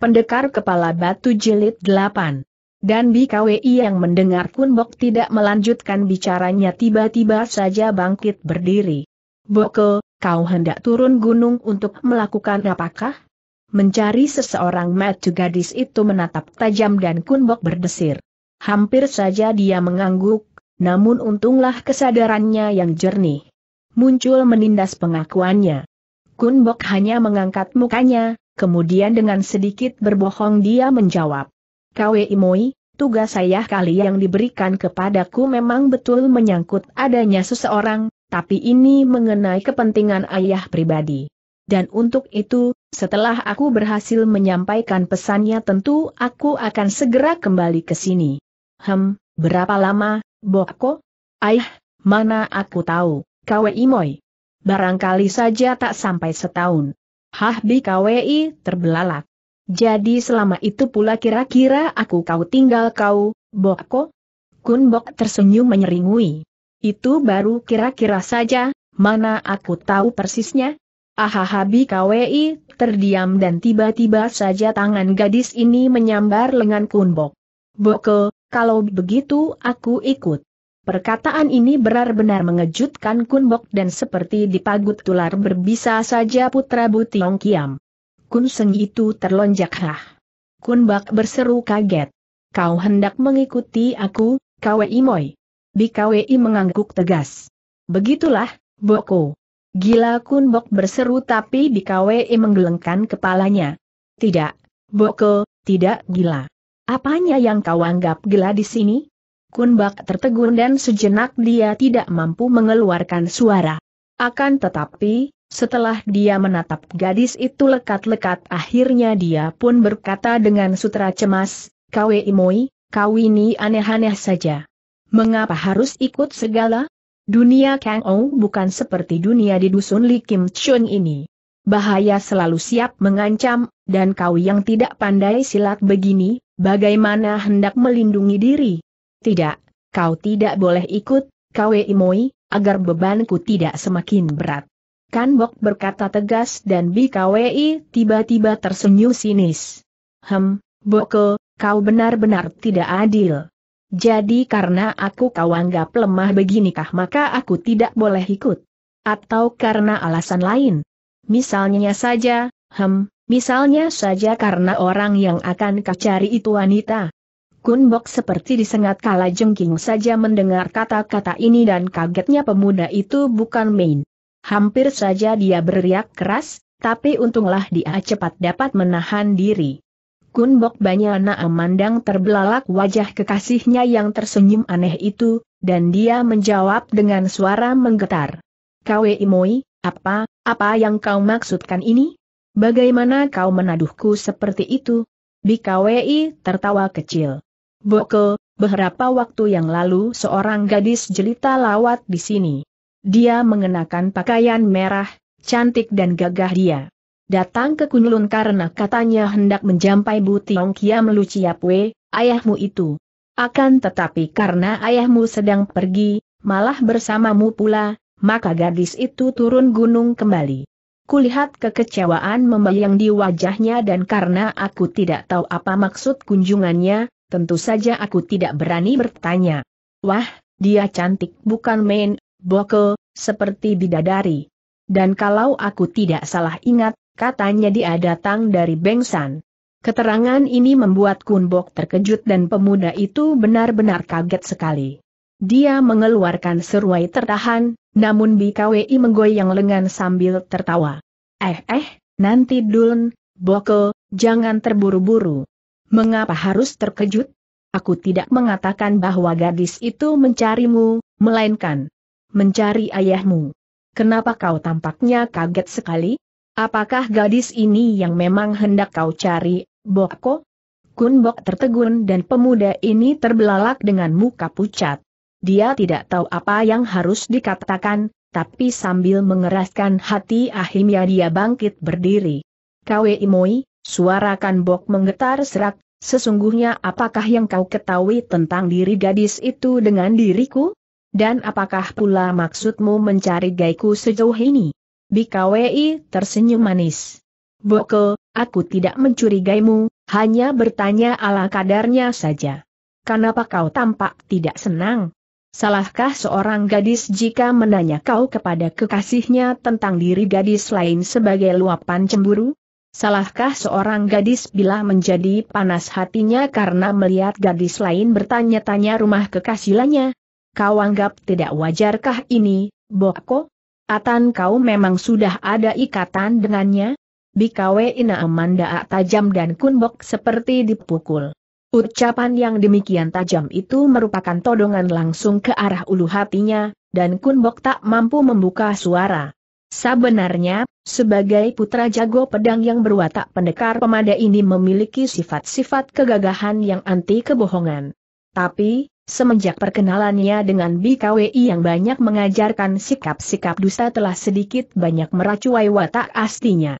Pendekar Kepala Batu Jilid 8 dan BKWI yang mendengar Kunbok tidak melanjutkan bicaranya tiba-tiba saja bangkit berdiri. Boko, kau hendak turun gunung untuk melakukan apakah? Mencari seseorang metu gadis itu menatap tajam dan Kunbok berdesir. Hampir saja dia mengangguk, namun untunglah kesadarannya yang jernih. Muncul menindas pengakuannya. Kunbok hanya mengangkat mukanya, Kemudian dengan sedikit berbohong dia menjawab. Kwe Imoi, tugas saya kali yang diberikan kepadaku memang betul menyangkut adanya seseorang, tapi ini mengenai kepentingan ayah pribadi. Dan untuk itu, setelah aku berhasil menyampaikan pesannya tentu aku akan segera kembali ke sini. Hem, berapa lama, Boko? Ayah, mana aku tahu, Kwe Imoi. Barangkali saja tak sampai setahun. Hah BKWI terbelalak. Jadi selama itu pula kira-kira aku kau tinggal kau, Bokko? Kun Bok tersenyum menyeringui. Itu baru kira-kira saja, mana aku tahu persisnya? Ahaha BKWI terdiam dan tiba-tiba saja tangan gadis ini menyambar lengan Kun Bok. Boko, kalau begitu aku ikut. Perkataan ini benar-benar mengejutkan Kun Bok dan seperti dipagut tular berbisa saja putra Butiong Kiam. Kun Seng itu terlonjak hah. Bok berseru kaget. Kau hendak mengikuti aku, Kwei Moi. Kwei mengangguk tegas. Begitulah, Boko. Gila Kun Bok berseru tapi Kwei menggelengkan kepalanya. Tidak, Boko, tidak gila. Apanya yang kau anggap gila di sini? Kun Bak tertegun dan sejenak dia tidak mampu mengeluarkan suara. Akan tetapi, setelah dia menatap gadis itu lekat-lekat akhirnya dia pun berkata dengan sutra cemas, Kau Imoi, kau ini aneh-aneh saja. Mengapa harus ikut segala? Dunia Kang Ou bukan seperti dunia di dusun Li Kim Chun ini. Bahaya selalu siap mengancam, dan kau yang tidak pandai silat begini, bagaimana hendak melindungi diri? Tidak, kau tidak boleh ikut, kau Imoi, agar bebanku tidak semakin berat. Kanbok berkata tegas dan BKWI tiba-tiba tersenyum sinis. Hem, Boko, kau benar-benar tidak adil. Jadi karena aku kau anggap lemah beginikah maka aku tidak boleh ikut. Atau karena alasan lain. Misalnya saja, hem, misalnya saja karena orang yang akan kau cari itu wanita. Kun Bok seperti disengat kala jengking saja mendengar kata-kata ini dan kagetnya pemuda itu bukan main. Hampir saja dia berriak keras, tapi untunglah dia cepat dapat menahan diri. Kun Bok anak amandang terbelalak wajah kekasihnya yang tersenyum aneh itu, dan dia menjawab dengan suara menggetar. Kwe Imoi, apa, apa yang kau maksudkan ini? Bagaimana kau menaduhku seperti itu? BKWI tertawa kecil. Boko, beberapa waktu yang lalu seorang gadis jelita lawat di sini. Dia mengenakan pakaian merah, cantik dan gagah dia. Datang ke Kunlun karena katanya hendak menjampai Bu Tiong Kiam Lu ayahmu itu. Akan tetapi karena ayahmu sedang pergi, malah bersamamu pula, maka gadis itu turun gunung kembali. Kulihat kekecewaan membayang di wajahnya dan karena aku tidak tahu apa maksud kunjungannya, tentu saja aku tidak berani bertanya. Wah, dia cantik bukan main, bokel, seperti bidadari. Dan kalau aku tidak salah ingat, katanya dia datang dari Bengsan. Keterangan ini membuat Kunbok terkejut dan pemuda itu benar-benar kaget sekali. Dia mengeluarkan seruai tertahan, namun BKWI menggoyang lengan sambil tertawa. Eh eh, nanti Duln, Bokel, jangan terburu-buru. Mengapa harus terkejut? Aku tidak mengatakan bahwa gadis itu mencarimu, melainkan mencari ayahmu. Kenapa kau tampaknya kaget sekali? Apakah gadis ini yang memang hendak kau cari, Bokko? Bok tertegun dan pemuda ini terbelalak dengan muka pucat. Dia tidak tahu apa yang harus dikatakan, tapi sambil mengeraskan hati ahimya dia bangkit berdiri. Kwe Imoi, Suara Kanbok menggetar serak, sesungguhnya apakah yang kau ketahui tentang diri gadis itu dengan diriku? Dan apakah pula maksudmu mencari gaiku sejauh ini? Bikawi tersenyum manis. Boko, aku tidak mencurigaimu, hanya bertanya ala kadarnya saja. Kenapa kau tampak tidak senang? Salahkah seorang gadis jika menanya kau kepada kekasihnya tentang diri gadis lain sebagai luapan cemburu? Salahkah seorang gadis bila menjadi panas hatinya karena melihat gadis lain bertanya-tanya rumah kekasilannya? Kau anggap tidak wajarkah ini, Boko? Atan kau memang sudah ada ikatan dengannya? Bikawe ina amanda tajam dan kunbok seperti dipukul. Ucapan yang demikian tajam itu merupakan todongan langsung ke arah ulu hatinya, dan kunbok tak mampu membuka suara. Sebenarnya, sebagai putra jago pedang yang berwatak pendekar pemada ini memiliki sifat-sifat kegagahan yang anti kebohongan. Tapi, semenjak perkenalannya dengan BKWI yang banyak mengajarkan sikap-sikap dusta telah sedikit banyak meracuai watak aslinya.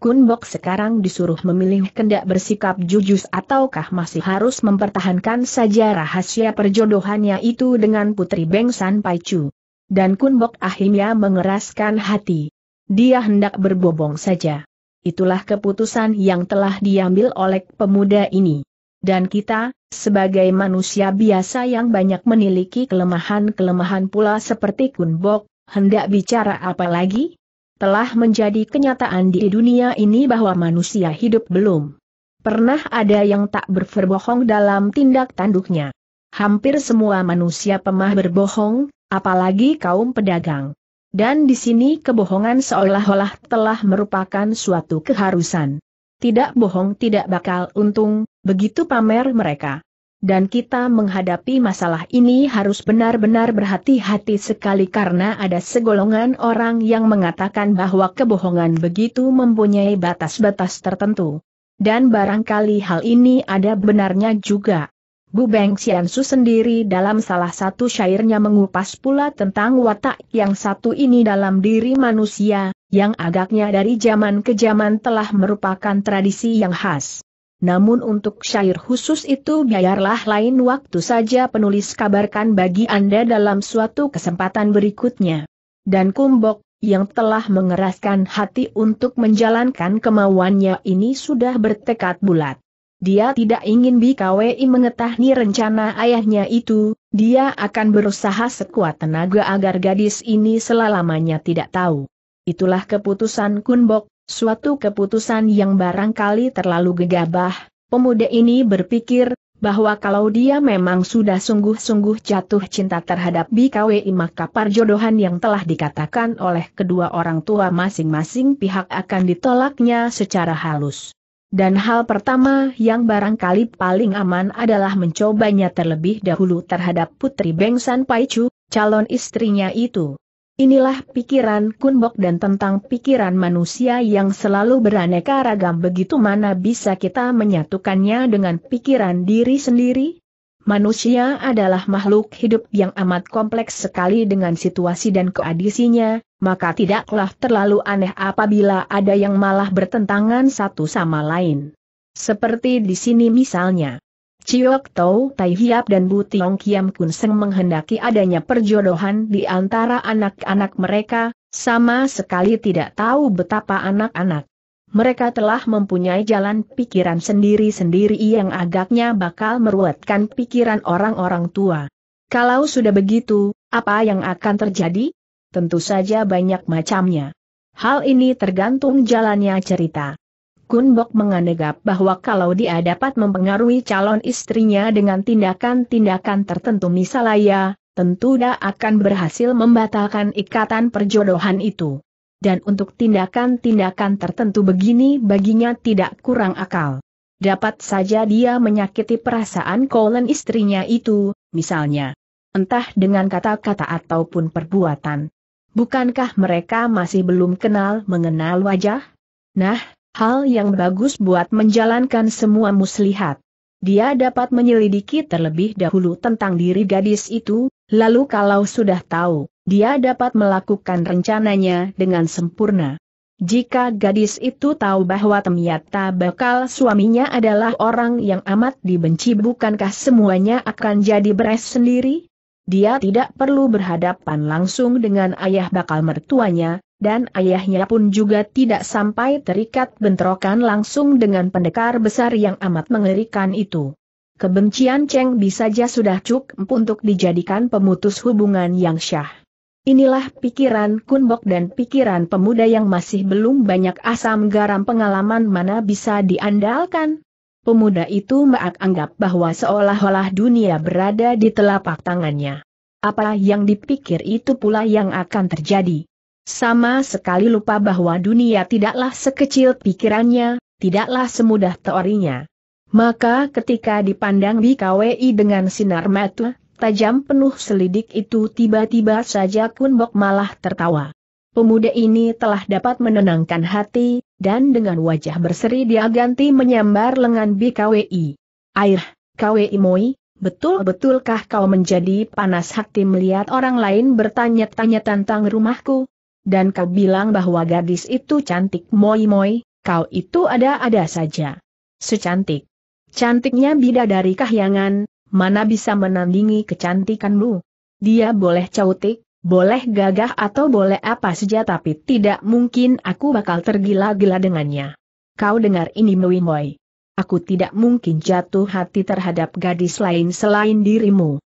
Kunbok sekarang disuruh memilih kendak bersikap jujur ataukah masih harus mempertahankan saja rahasia perjodohannya itu dengan Putri Beng San Chu dan Kunbok akhirnya mengeraskan hati. Dia hendak berbobong saja. Itulah keputusan yang telah diambil oleh pemuda ini. Dan kita, sebagai manusia biasa yang banyak memiliki kelemahan-kelemahan pula seperti Kunbok, hendak bicara apa lagi? Telah menjadi kenyataan di dunia ini bahwa manusia hidup belum pernah ada yang tak berbohong dalam tindak tanduknya. Hampir semua manusia pemah berbohong, apalagi kaum pedagang. Dan di sini kebohongan seolah-olah telah merupakan suatu keharusan. Tidak bohong tidak bakal untung, begitu pamer mereka. Dan kita menghadapi masalah ini harus benar-benar berhati-hati sekali karena ada segolongan orang yang mengatakan bahwa kebohongan begitu mempunyai batas-batas tertentu. Dan barangkali hal ini ada benarnya juga. Bu Beng Xiansu sendiri dalam salah satu syairnya mengupas pula tentang watak yang satu ini dalam diri manusia, yang agaknya dari zaman ke zaman telah merupakan tradisi yang khas. Namun untuk syair khusus itu biarlah lain waktu saja penulis kabarkan bagi Anda dalam suatu kesempatan berikutnya. Dan Kumbok, yang telah mengeraskan hati untuk menjalankan kemauannya ini sudah bertekad bulat. Dia tidak ingin BKWI mengetahui rencana ayahnya itu, dia akan berusaha sekuat tenaga agar gadis ini selamanya tidak tahu. Itulah keputusan Kunbok, suatu keputusan yang barangkali terlalu gegabah, pemuda ini berpikir, bahwa kalau dia memang sudah sungguh-sungguh jatuh cinta terhadap BKWI maka perjodohan yang telah dikatakan oleh kedua orang tua masing-masing pihak akan ditolaknya secara halus. Dan hal pertama yang barangkali paling aman adalah mencobanya terlebih dahulu terhadap Putri Bengsan Paichu, calon istrinya itu. Inilah pikiran Kunbok dan tentang pikiran manusia yang selalu beraneka ragam begitu mana bisa kita menyatukannya dengan pikiran diri sendiri? manusia adalah makhluk hidup yang amat kompleks sekali dengan situasi dan keadisinya, maka tidaklah terlalu aneh apabila ada yang malah bertentangan satu sama lain. Seperti di sini misalnya. Ciok Tau Tai Hiap dan Bu Tiong Kiam Kun Seng menghendaki adanya perjodohan di antara anak-anak mereka, sama sekali tidak tahu betapa anak-anak mereka telah mempunyai jalan pikiran sendiri-sendiri yang agaknya bakal meruatkan pikiran orang-orang tua. Kalau sudah begitu, apa yang akan terjadi? Tentu saja banyak macamnya. Hal ini tergantung jalannya cerita. Kung-bok menganggap bahwa kalau dia dapat mempengaruhi calon istrinya dengan tindakan-tindakan tertentu misalnya, tentu dia akan berhasil membatalkan ikatan perjodohan itu dan untuk tindakan-tindakan tertentu begini baginya tidak kurang akal. Dapat saja dia menyakiti perasaan Colin istrinya itu, misalnya. Entah dengan kata-kata ataupun perbuatan. Bukankah mereka masih belum kenal mengenal wajah? Nah, hal yang bagus buat menjalankan semua muslihat. Dia dapat menyelidiki terlebih dahulu tentang diri gadis itu, lalu kalau sudah tahu, dia dapat melakukan rencananya dengan sempurna. Jika gadis itu tahu bahwa ternyata bakal suaminya adalah orang yang amat dibenci bukankah semuanya akan jadi beres sendiri? Dia tidak perlu berhadapan langsung dengan ayah bakal mertuanya, dan ayahnya pun juga tidak sampai terikat bentrokan langsung dengan pendekar besar yang amat mengerikan itu. Kebencian Cheng bisa saja sudah cukup untuk dijadikan pemutus hubungan yang syah. Inilah pikiran Kunbok dan pikiran pemuda yang masih belum banyak asam garam pengalaman mana bisa diandalkan. Pemuda itu Maak anggap bahwa seolah-olah dunia berada di telapak tangannya. Apa yang dipikir itu pula yang akan terjadi. Sama sekali lupa bahwa dunia tidaklah sekecil pikirannya, tidaklah semudah teorinya. Maka ketika dipandang BKWI dengan sinar mata, tajam penuh selidik itu tiba-tiba saja Kunbok malah tertawa. Pemuda ini telah dapat menenangkan hati, dan dengan wajah berseri dia ganti menyambar lengan BKWI. Air, KWI Moi, betul-betulkah kau menjadi panas hati melihat orang lain bertanya-tanya tentang rumahku? Dan kau bilang bahwa gadis itu cantik moi-moi, kau itu ada-ada saja. Secantik. Cantiknya bidadari kahyangan, mana bisa menandingi kecantikanmu. Dia boleh cautik, boleh gagah atau boleh apa saja tapi tidak mungkin aku bakal tergila-gila dengannya. Kau dengar ini Mui Moi. Aku tidak mungkin jatuh hati terhadap gadis lain selain dirimu.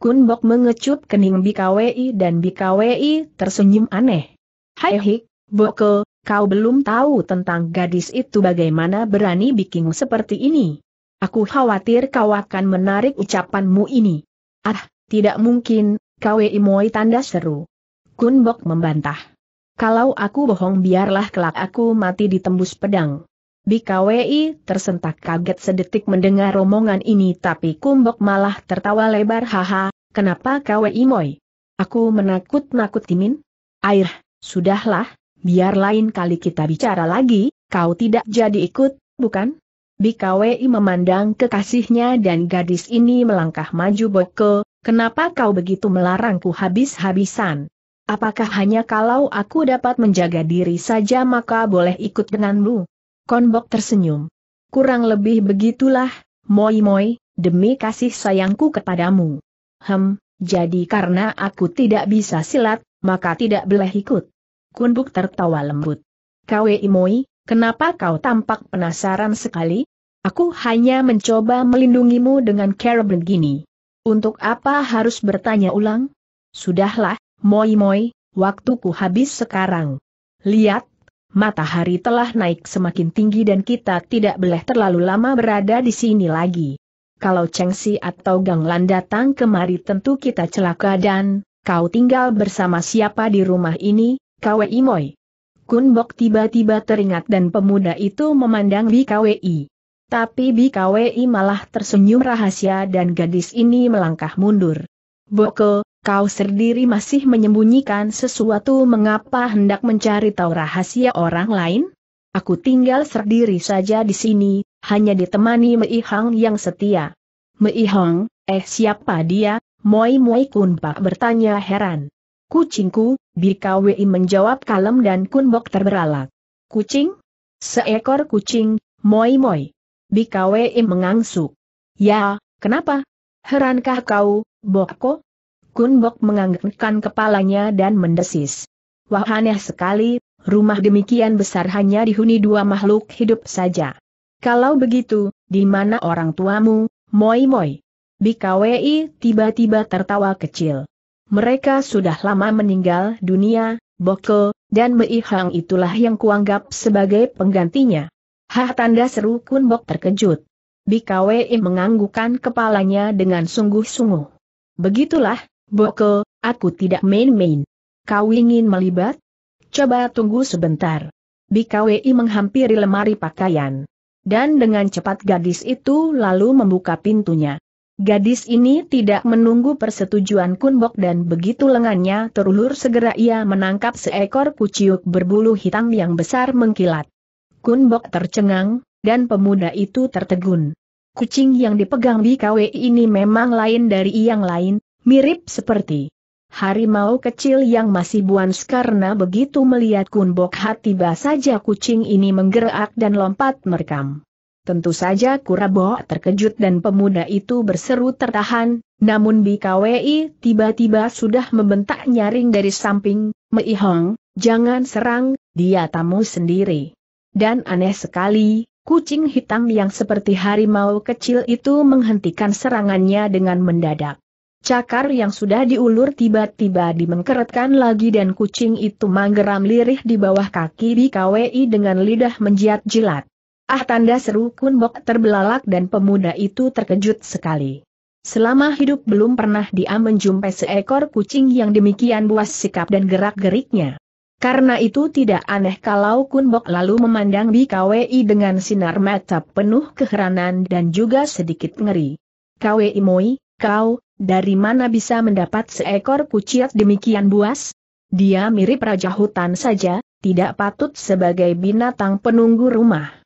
Kun Bok mengecup kening BKWI dan BKWI tersenyum aneh. Hai Hik, Bokel, kau belum tahu tentang gadis itu bagaimana berani bikinmu seperti ini. Aku khawatir kau akan menarik ucapanmu ini. Ah, tidak mungkin, Kwei Moi tanda seru. Kunbok membantah. Kalau aku bohong biarlah kelak aku mati ditembus pedang. BKWI tersentak kaget sedetik mendengar romongan ini tapi Kumbok malah tertawa lebar haha, kenapa KWI Moi? Aku menakut-nakutimin? Air, sudahlah, biar lain kali kita bicara lagi, kau tidak jadi ikut, bukan? Bikawi memandang kekasihnya dan gadis ini melangkah maju Boko, kenapa kau begitu melarangku habis-habisan? Apakah hanya kalau aku dapat menjaga diri saja maka boleh ikut denganmu? Konbok tersenyum. Kurang lebih begitulah, moi-moi, demi kasih sayangku kepadamu. Hem, jadi karena aku tidak bisa silat, maka tidak boleh ikut. Kunbuk tertawa lembut. Kwe Imoi, Kenapa kau tampak penasaran sekali? Aku hanya mencoba melindungimu dengan cara begini. Untuk apa harus bertanya ulang? Sudahlah, moi-moi, waktuku habis sekarang. Lihat, matahari telah naik semakin tinggi dan kita tidak boleh terlalu lama berada di sini lagi. Kalau Chengsi atau Ganglan datang kemari tentu kita celaka dan, kau tinggal bersama siapa di rumah ini, Kawei Moi. Kun Bok tiba-tiba teringat dan pemuda itu memandang BKWI. Tapi BKWI malah tersenyum rahasia dan gadis ini melangkah mundur. Boko, kau sendiri masih menyembunyikan sesuatu mengapa hendak mencari tahu rahasia orang lain? Aku tinggal sendiri saja di sini, hanya ditemani Mei Hang yang setia. Mei Hang, eh siapa dia? Moi Moi Kun Pak bertanya heran. Kucingku, BKWI menjawab kalem dan Kunbok terberalak. Kucing? Seekor kucing, moi-moi. BKWI mengangsuk. Ya, kenapa? Herankah kau, Bokko? Kunbok menganggukkan kepalanya dan mendesis. Wah aneh sekali, rumah demikian besar hanya dihuni dua makhluk hidup saja. Kalau begitu, di mana orang tuamu, moi-moi? BKWI tiba-tiba tertawa kecil. Mereka sudah lama meninggal dunia, Boko, dan Mei Hang itulah yang kuanggap sebagai penggantinya. Hah tanda seru Kun Bok terkejut. Bikawei menganggukkan kepalanya dengan sungguh-sungguh. Begitulah, Boko, aku tidak main-main. Kau ingin melibat? Coba tunggu sebentar. Bikawei menghampiri lemari pakaian. Dan dengan cepat gadis itu lalu membuka pintunya. Gadis ini tidak menunggu persetujuan Kunbok dan begitu lengannya terulur segera ia menangkap seekor kuciuk berbulu hitam yang besar mengkilat. Kunbok tercengang, dan pemuda itu tertegun. Kucing yang dipegang BKW ini memang lain dari yang lain, mirip seperti harimau kecil yang masih buans karena begitu melihat Kunbok hati bah saja kucing ini menggerak dan lompat merekam. Tentu saja Kurabo terkejut dan pemuda itu berseru tertahan, namun BKWI tiba-tiba sudah membentak nyaring dari samping, Meihong, jangan serang, dia tamu sendiri. Dan aneh sekali, kucing hitam yang seperti harimau kecil itu menghentikan serangannya dengan mendadak. Cakar yang sudah diulur tiba-tiba dimengkeretkan lagi dan kucing itu menggeram lirih di bawah kaki BKWI dengan lidah menjiat-jilat. Ah tanda seru Kun terbelalak dan pemuda itu terkejut sekali. Selama hidup belum pernah dia menjumpai seekor kucing yang demikian buas sikap dan gerak-geriknya. Karena itu tidak aneh kalau Kun lalu memandang BKWI dengan sinar mata penuh keheranan dan juga sedikit ngeri. KWI Moi, kau, dari mana bisa mendapat seekor kucing demikian buas? Dia mirip raja hutan saja, tidak patut sebagai binatang penunggu rumah.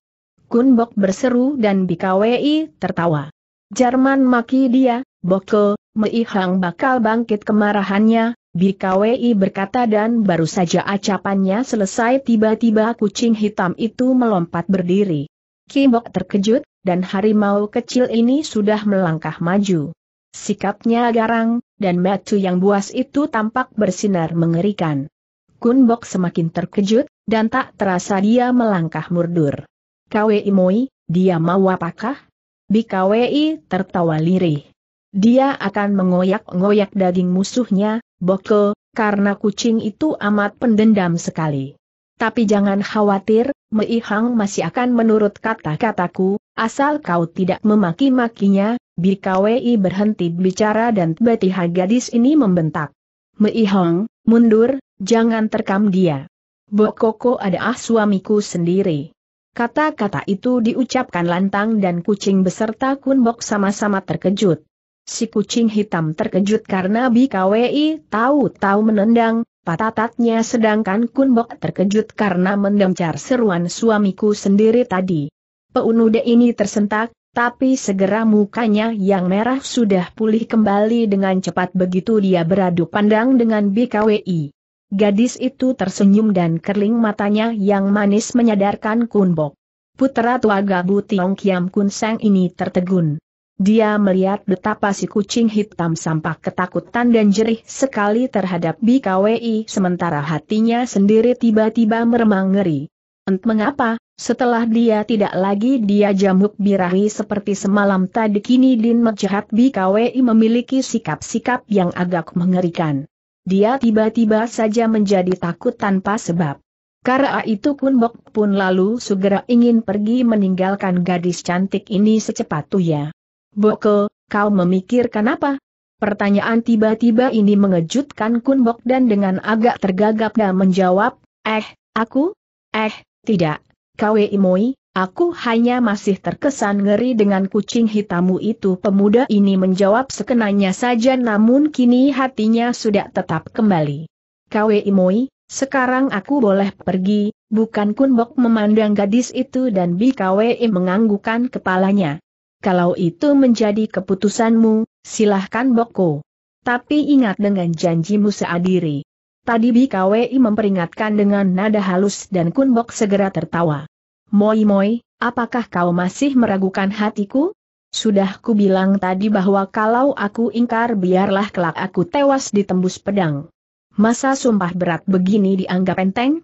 Kun berseru dan BKWI tertawa. Jerman maki dia, Boko, Mei bakal bangkit kemarahannya, BKWI berkata dan baru saja acapannya selesai tiba-tiba kucing hitam itu melompat berdiri. Kimbok terkejut, dan harimau kecil ini sudah melangkah maju. Sikapnya garang, dan metu yang buas itu tampak bersinar mengerikan. Kunbok semakin terkejut, dan tak terasa dia melangkah mundur. KWI Moi, dia mau apakah? Bikawi tertawa lirih. Dia akan mengoyak-ngoyak daging musuhnya, Boko, karena kucing itu amat pendendam sekali. Tapi jangan khawatir, Mei Hang masih akan menurut kata-kataku, asal kau tidak memaki-makinya, Bikawi berhenti bicara dan tiba-tiba gadis ini membentak. Mei Hang, mundur, jangan terkam dia. Bokoko adalah suamiku sendiri. Kata-kata itu diucapkan lantang dan kucing beserta Kunbok sama-sama terkejut. Si kucing hitam terkejut karena BKWI tahu-tahu menendang, patatatnya. sedangkan Kunbok terkejut karena mendengar seruan suamiku sendiri tadi. Peunude ini tersentak, tapi segera mukanya yang merah sudah pulih kembali dengan cepat begitu dia beradu pandang dengan BKWI. Gadis itu tersenyum dan kerling matanya yang manis menyadarkan Kunbok. Putera tua Gabu Tiong Kiam Kun Seng ini tertegun. Dia melihat betapa si kucing hitam sampah ketakutan dan jerih sekali terhadap BKWI sementara hatinya sendiri tiba-tiba meremang ngeri. Ent mengapa, setelah dia tidak lagi dia jamuk birahi seperti semalam tadi kini Din Mejahat BKWI memiliki sikap-sikap yang agak mengerikan. Dia tiba-tiba saja menjadi takut tanpa sebab. Karena itu Kun Bok pun lalu segera ingin pergi meninggalkan gadis cantik ini secepat tuya. Boko, kau memikirkan apa? Pertanyaan tiba-tiba ini mengejutkan Kun Bok dan dengan agak tergagap dia menjawab, eh, aku? Eh, tidak, Kwe Imoi, Aku hanya masih terkesan ngeri dengan kucing hitammu itu pemuda ini menjawab sekenanya saja namun kini hatinya sudah tetap kembali. Kwe Imoi, sekarang aku boleh pergi, bukan Kunbok memandang gadis itu dan Bi Kwe menganggukan kepalanya. Kalau itu menjadi keputusanmu, silahkan Boko. Tapi ingat dengan janjimu seadiri. Tadi Bi Bikwe memperingatkan dengan nada halus dan Kunbok segera tertawa. Moi-moi, apakah kau masih meragukan hatiku? Sudah ku bilang tadi bahwa kalau aku ingkar biarlah kelak aku tewas ditembus pedang. Masa sumpah berat begini dianggap enteng?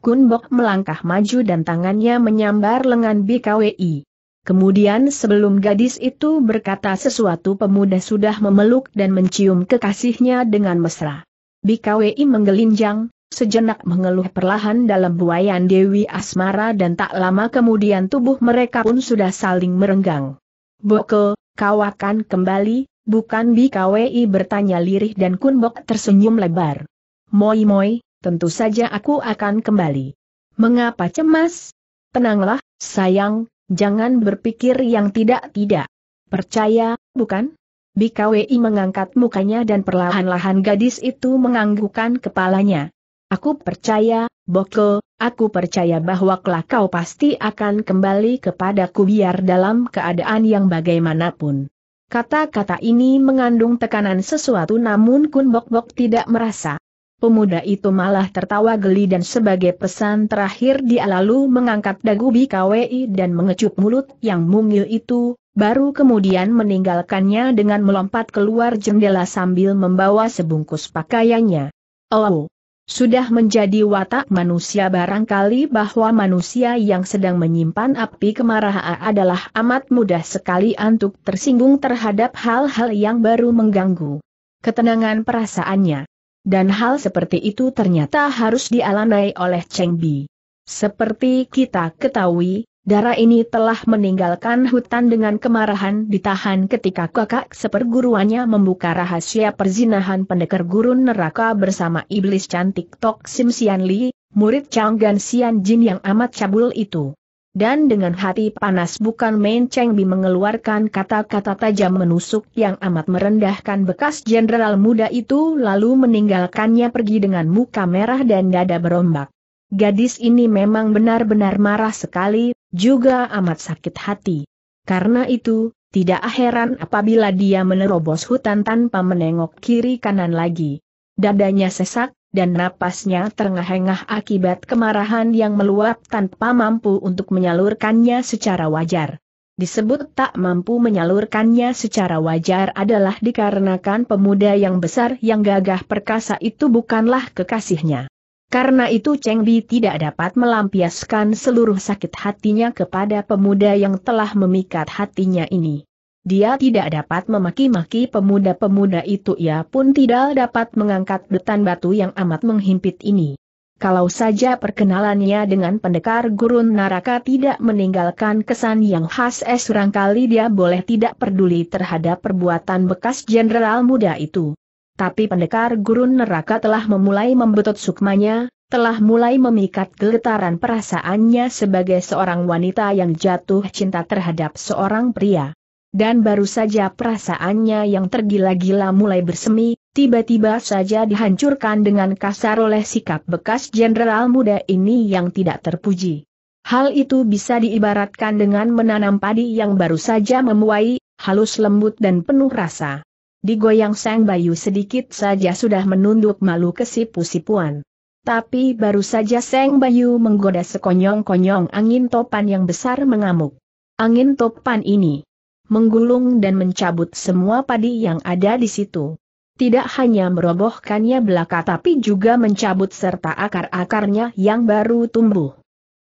Kun Bok melangkah maju dan tangannya menyambar lengan BKWI. Kemudian sebelum gadis itu berkata sesuatu pemuda sudah memeluk dan mencium kekasihnya dengan mesra. BKWI menggelinjang, sejenak mengeluh perlahan dalam buayan Dewi Asmara dan tak lama kemudian tubuh mereka pun sudah saling merenggang. Bokel, kau akan kembali, bukan BKWI bertanya lirih dan Kunbok tersenyum lebar. Moi moi, tentu saja aku akan kembali. Mengapa cemas? Tenanglah, sayang, jangan berpikir yang tidak-tidak. Percaya, bukan? BKWI mengangkat mukanya dan perlahan-lahan gadis itu menganggukkan kepalanya. Aku percaya, Boko, aku percaya bahwa kelak kau pasti akan kembali kepadaku biar dalam keadaan yang bagaimanapun. Kata-kata ini mengandung tekanan sesuatu namun Kun Bok Bok tidak merasa. Pemuda itu malah tertawa geli dan sebagai pesan terakhir dia lalu mengangkat dagu BKWI dan mengecup mulut yang mungil itu, baru kemudian meninggalkannya dengan melompat keluar jendela sambil membawa sebungkus pakaiannya. Oh, sudah menjadi watak manusia barangkali bahwa manusia yang sedang menyimpan api kemarahan adalah amat mudah sekali untuk tersinggung terhadap hal-hal yang baru mengganggu ketenangan perasaannya. Dan hal seperti itu ternyata harus dialami oleh Cheng Bi. Seperti kita ketahui, Darah ini telah meninggalkan hutan dengan kemarahan ditahan ketika kakak seperguruannya membuka rahasia perzinahan pendekar gurun neraka bersama iblis cantik Tok Sim Sian Li, murid Changgan Sian Jin yang amat cabul itu. Dan dengan hati panas bukan main Cheng Bi mengeluarkan kata-kata tajam menusuk yang amat merendahkan bekas jenderal muda itu lalu meninggalkannya pergi dengan muka merah dan dada berombak. Gadis ini memang benar-benar marah sekali, juga amat sakit hati. Karena itu, tidak heran apabila dia menerobos hutan tanpa menengok kiri kanan lagi. Dadanya sesak, dan napasnya terengah-engah akibat kemarahan yang meluap tanpa mampu untuk menyalurkannya secara wajar. Disebut tak mampu menyalurkannya secara wajar adalah dikarenakan pemuda yang besar yang gagah perkasa itu bukanlah kekasihnya. Karena itu Cheng Bi tidak dapat melampiaskan seluruh sakit hatinya kepada pemuda yang telah memikat hatinya ini. Dia tidak dapat memaki-maki pemuda-pemuda itu ia pun tidak dapat mengangkat betan batu yang amat menghimpit ini. Kalau saja perkenalannya dengan pendekar gurun naraka tidak meninggalkan kesan yang khas es eh, kali dia boleh tidak peduli terhadap perbuatan bekas jenderal muda itu. Tapi pendekar gurun neraka telah memulai membetot sukmanya, telah mulai memikat getaran perasaannya sebagai seorang wanita yang jatuh cinta terhadap seorang pria. Dan baru saja perasaannya yang tergila-gila mulai bersemi, tiba-tiba saja dihancurkan dengan kasar oleh sikap bekas jenderal muda ini yang tidak terpuji. Hal itu bisa diibaratkan dengan menanam padi yang baru saja memuai, halus lembut dan penuh rasa. Digoyang Sang Bayu sedikit saja sudah menunduk malu ke sipu-sipuan. Tapi baru saja Sang Bayu menggoda sekonyong-konyong angin topan yang besar mengamuk. Angin topan ini menggulung dan mencabut semua padi yang ada di situ. Tidak hanya merobohkannya belaka tapi juga mencabut serta akar-akarnya yang baru tumbuh.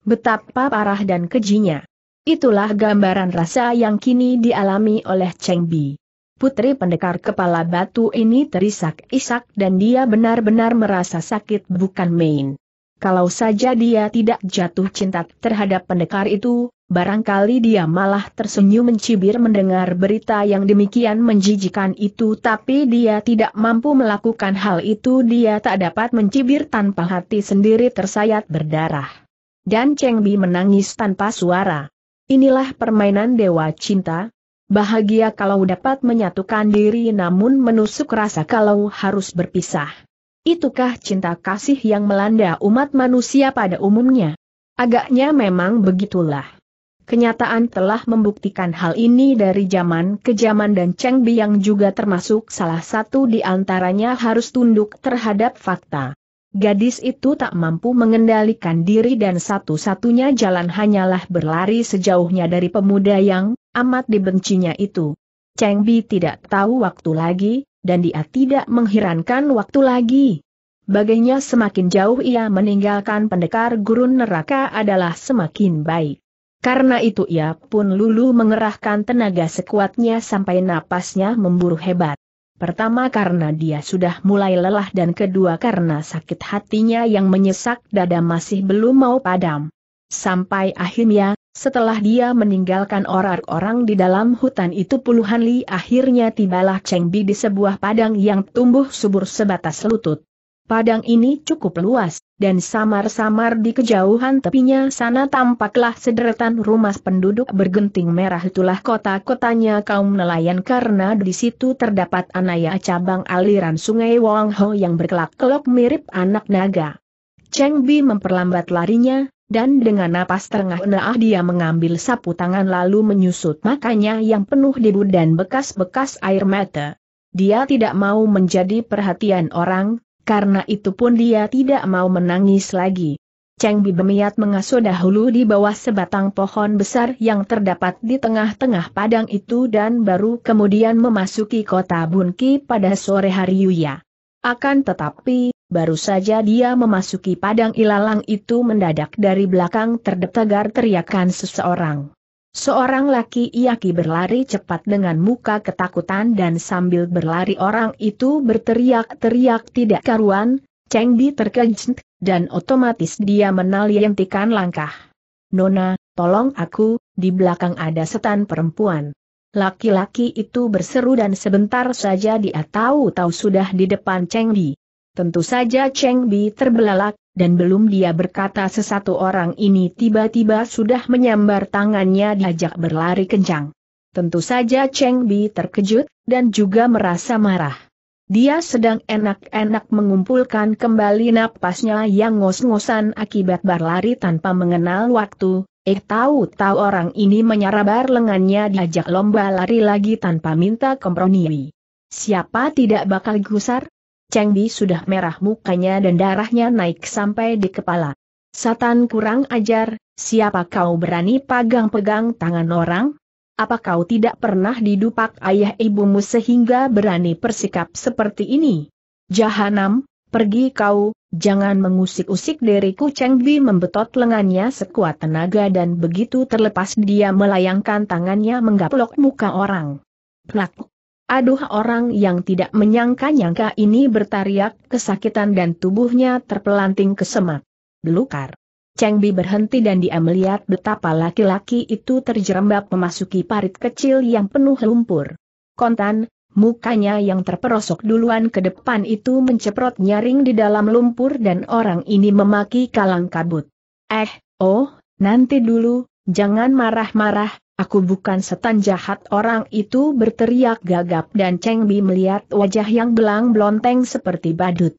Betapa parah dan kejinya. Itulah gambaran rasa yang kini dialami oleh Cheng Bi. Putri pendekar kepala batu ini terisak-isak dan dia benar-benar merasa sakit bukan main. Kalau saja dia tidak jatuh cinta terhadap pendekar itu, barangkali dia malah tersenyum mencibir mendengar berita yang demikian menjijikan itu tapi dia tidak mampu melakukan hal itu dia tak dapat mencibir tanpa hati sendiri tersayat berdarah. Dan Cheng Bi menangis tanpa suara. Inilah permainan dewa cinta, bahagia kalau dapat menyatukan diri namun menusuk rasa kalau harus berpisah. Itukah cinta kasih yang melanda umat manusia pada umumnya? Agaknya memang begitulah. Kenyataan telah membuktikan hal ini dari zaman ke zaman dan Cheng Biang juga termasuk salah satu di antaranya harus tunduk terhadap fakta. Gadis itu tak mampu mengendalikan diri dan satu-satunya jalan hanyalah berlari sejauhnya dari pemuda yang amat dibencinya itu. Cheng Bi tidak tahu waktu lagi, dan dia tidak mengherankan waktu lagi. Baginya semakin jauh ia meninggalkan pendekar gurun neraka adalah semakin baik. Karena itu ia pun lulu mengerahkan tenaga sekuatnya sampai napasnya memburu hebat. Pertama karena dia sudah mulai lelah dan kedua karena sakit hatinya yang menyesak dada masih belum mau padam. Sampai akhirnya, setelah dia meninggalkan orang-orang di dalam hutan itu puluhan li akhirnya tibalah Cheng Bi di sebuah padang yang tumbuh subur sebatas lutut. Padang ini cukup luas, dan samar-samar di kejauhan tepinya sana tampaklah sederetan rumah penduduk bergenting merah itulah kota-kotanya kaum nelayan karena di situ terdapat anaya cabang aliran sungai Ho yang berkelak-kelok mirip anak naga. Cheng Bi memperlambat larinya, dan dengan napas terengah-engah dia mengambil sapu tangan lalu menyusut makanya yang penuh debu dan bekas-bekas air mata. Dia tidak mau menjadi perhatian orang, karena itu pun dia tidak mau menangis lagi. Cheng Bi Bemiat mengasuh dahulu di bawah sebatang pohon besar yang terdapat di tengah-tengah padang itu dan baru kemudian memasuki kota Bunki pada sore hari Yuya. Akan tetapi, baru saja dia memasuki padang ilalang itu mendadak dari belakang terdetegar teriakan seseorang. Seorang laki Iaki berlari cepat dengan muka ketakutan dan sambil berlari orang itu berteriak-teriak tidak karuan, Cheng Bi terkejut, dan otomatis dia menalientikan langkah. Nona, tolong aku, di belakang ada setan perempuan. Laki-laki itu berseru dan sebentar saja dia tahu-tahu sudah di depan Cheng Bi. Tentu saja Cheng Bi terbelalak, dan belum dia berkata sesatu orang ini tiba-tiba sudah menyambar tangannya diajak berlari kencang. Tentu saja Cheng Bi terkejut, dan juga merasa marah. Dia sedang enak-enak mengumpulkan kembali napasnya yang ngos-ngosan akibat berlari tanpa mengenal waktu, eh tahu-tahu orang ini menyarabar lengannya diajak lomba lari lagi tanpa minta kompromi. Siapa tidak bakal gusar? Cheng Di sudah merah mukanya dan darahnya naik sampai di kepala. Satan kurang ajar, siapa kau berani pegang-pegang tangan orang? Apa kau tidak pernah didupak ayah ibumu sehingga berani bersikap seperti ini? Jahanam, pergi kau, jangan mengusik-usik diriku Cheng Bi membetot lengannya sekuat tenaga dan begitu terlepas dia melayangkan tangannya menggaplok muka orang. Plak! Aduh orang yang tidak menyangka-nyangka ini bertariak kesakitan dan tubuhnya terpelanting ke semak. Belukar. Cheng Bi berhenti dan dia melihat betapa laki-laki itu terjerembab memasuki parit kecil yang penuh lumpur. Kontan, mukanya yang terperosok duluan ke depan itu menceprot nyaring di dalam lumpur dan orang ini memaki kalang kabut. Eh, oh, nanti dulu, jangan marah-marah, Aku bukan setan jahat orang itu berteriak gagap dan Cheng Bi melihat wajah yang belang blonteng seperti badut.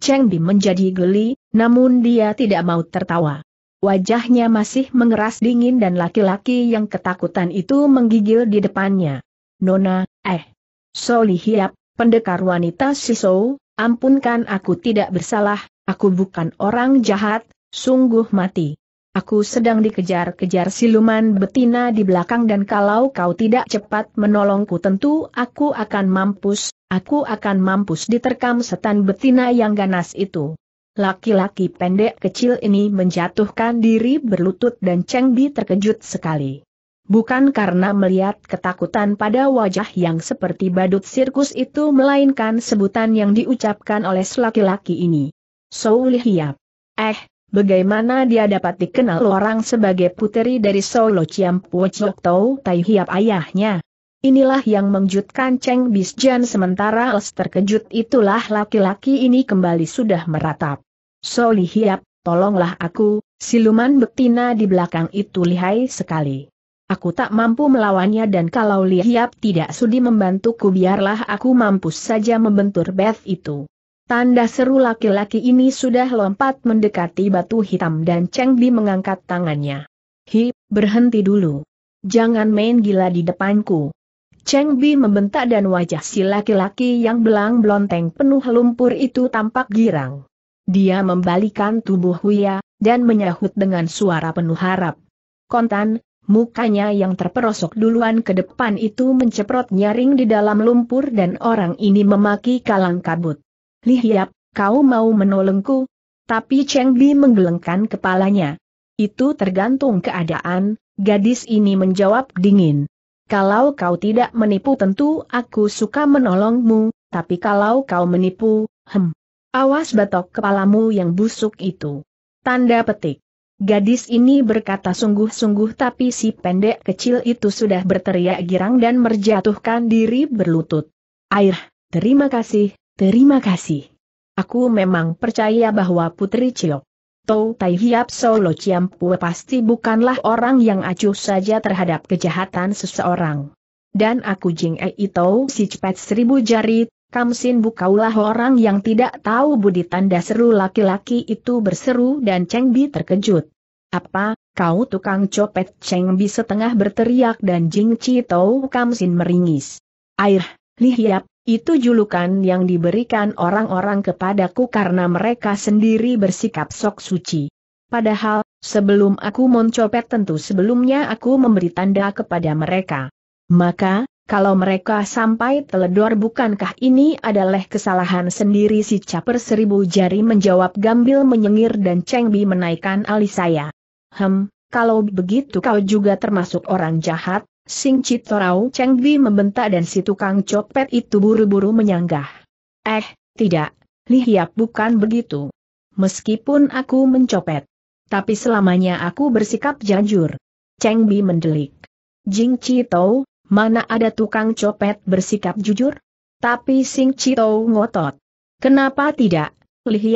Cheng Bi menjadi geli, namun dia tidak mau tertawa. Wajahnya masih mengeras dingin dan laki-laki yang ketakutan itu menggigil di depannya. Nona, eh. Soli Hiap, pendekar wanita Sisou, ampunkan aku tidak bersalah, aku bukan orang jahat, sungguh mati. Aku sedang dikejar-kejar siluman betina di belakang dan kalau kau tidak cepat menolongku tentu aku akan mampus, aku akan mampus diterkam setan betina yang ganas itu. Laki-laki pendek kecil ini menjatuhkan diri berlutut dan Cheng Bi terkejut sekali. Bukan karena melihat ketakutan pada wajah yang seperti badut sirkus itu melainkan sebutan yang diucapkan oleh laki-laki ini. Soul Hiap. Eh, Bagaimana dia dapat dikenal orang sebagai puteri dari Solo Ciampu Pocok Tau Tai Hiap ayahnya? Inilah yang mengejutkan Cheng Bisjan sementara Els terkejut itulah laki-laki ini kembali sudah meratap. Soli Hiap, tolonglah aku, siluman betina di belakang itu lihai sekali. Aku tak mampu melawannya dan kalau Li Hiap tidak sudi membantuku biarlah aku mampus saja membentur Beth itu. Tanda seru laki-laki ini sudah lompat mendekati batu hitam dan Cheng Bi mengangkat tangannya. Hi, berhenti dulu. Jangan main gila di depanku. Cheng Bi membentak dan wajah si laki-laki yang belang blonteng penuh lumpur itu tampak girang. Dia membalikan tubuh Huya, dan menyahut dengan suara penuh harap. Kontan, Mukanya yang terperosok duluan ke depan itu menceprot nyaring di dalam lumpur dan orang ini memaki kalang kabut. Li Hiap, kau mau menolongku? Tapi Cheng Bi menggelengkan kepalanya. Itu tergantung keadaan, gadis ini menjawab dingin. Kalau kau tidak menipu tentu aku suka menolongmu, tapi kalau kau menipu, hem. Awas batok kepalamu yang busuk itu. Tanda petik. Gadis ini berkata sungguh-sungguh tapi si pendek kecil itu sudah berteriak girang dan merjatuhkan diri berlutut. Air, terima kasih, Terima kasih. Aku memang percaya bahwa Putri Cilok, Tau Tai Hiap Solo Ciampue pasti bukanlah orang yang acuh saja terhadap kejahatan seseorang. Dan aku Jing Ei Tou si cepat seribu jari, Kamsin bukaulah orang yang tidak tahu budi tanda seru laki-laki itu berseru dan Cheng Bi terkejut. Apa, kau tukang copet Cheng Bi setengah berteriak dan Jing Chi Tou Kamsin meringis. Air, lihiap, itu julukan yang diberikan orang-orang kepadaku karena mereka sendiri bersikap sok suci. Padahal, sebelum aku mencopet tentu sebelumnya aku memberi tanda kepada mereka. Maka, kalau mereka sampai teledor bukankah ini adalah kesalahan sendiri si caper seribu jari menjawab gambil menyengir dan cengbi menaikkan alis saya. Hem, kalau begitu kau juga termasuk orang jahat, Sing Citorau Chengbi membentak dan si tukang copet itu buru-buru menyanggah. Eh, tidak, Li bukan begitu. Meskipun aku mencopet. Tapi selamanya aku bersikap jujur. Chengbi mendelik. Jing Citou, mana ada tukang copet bersikap jujur? Tapi Sing Citou ngotot. Kenapa tidak, Li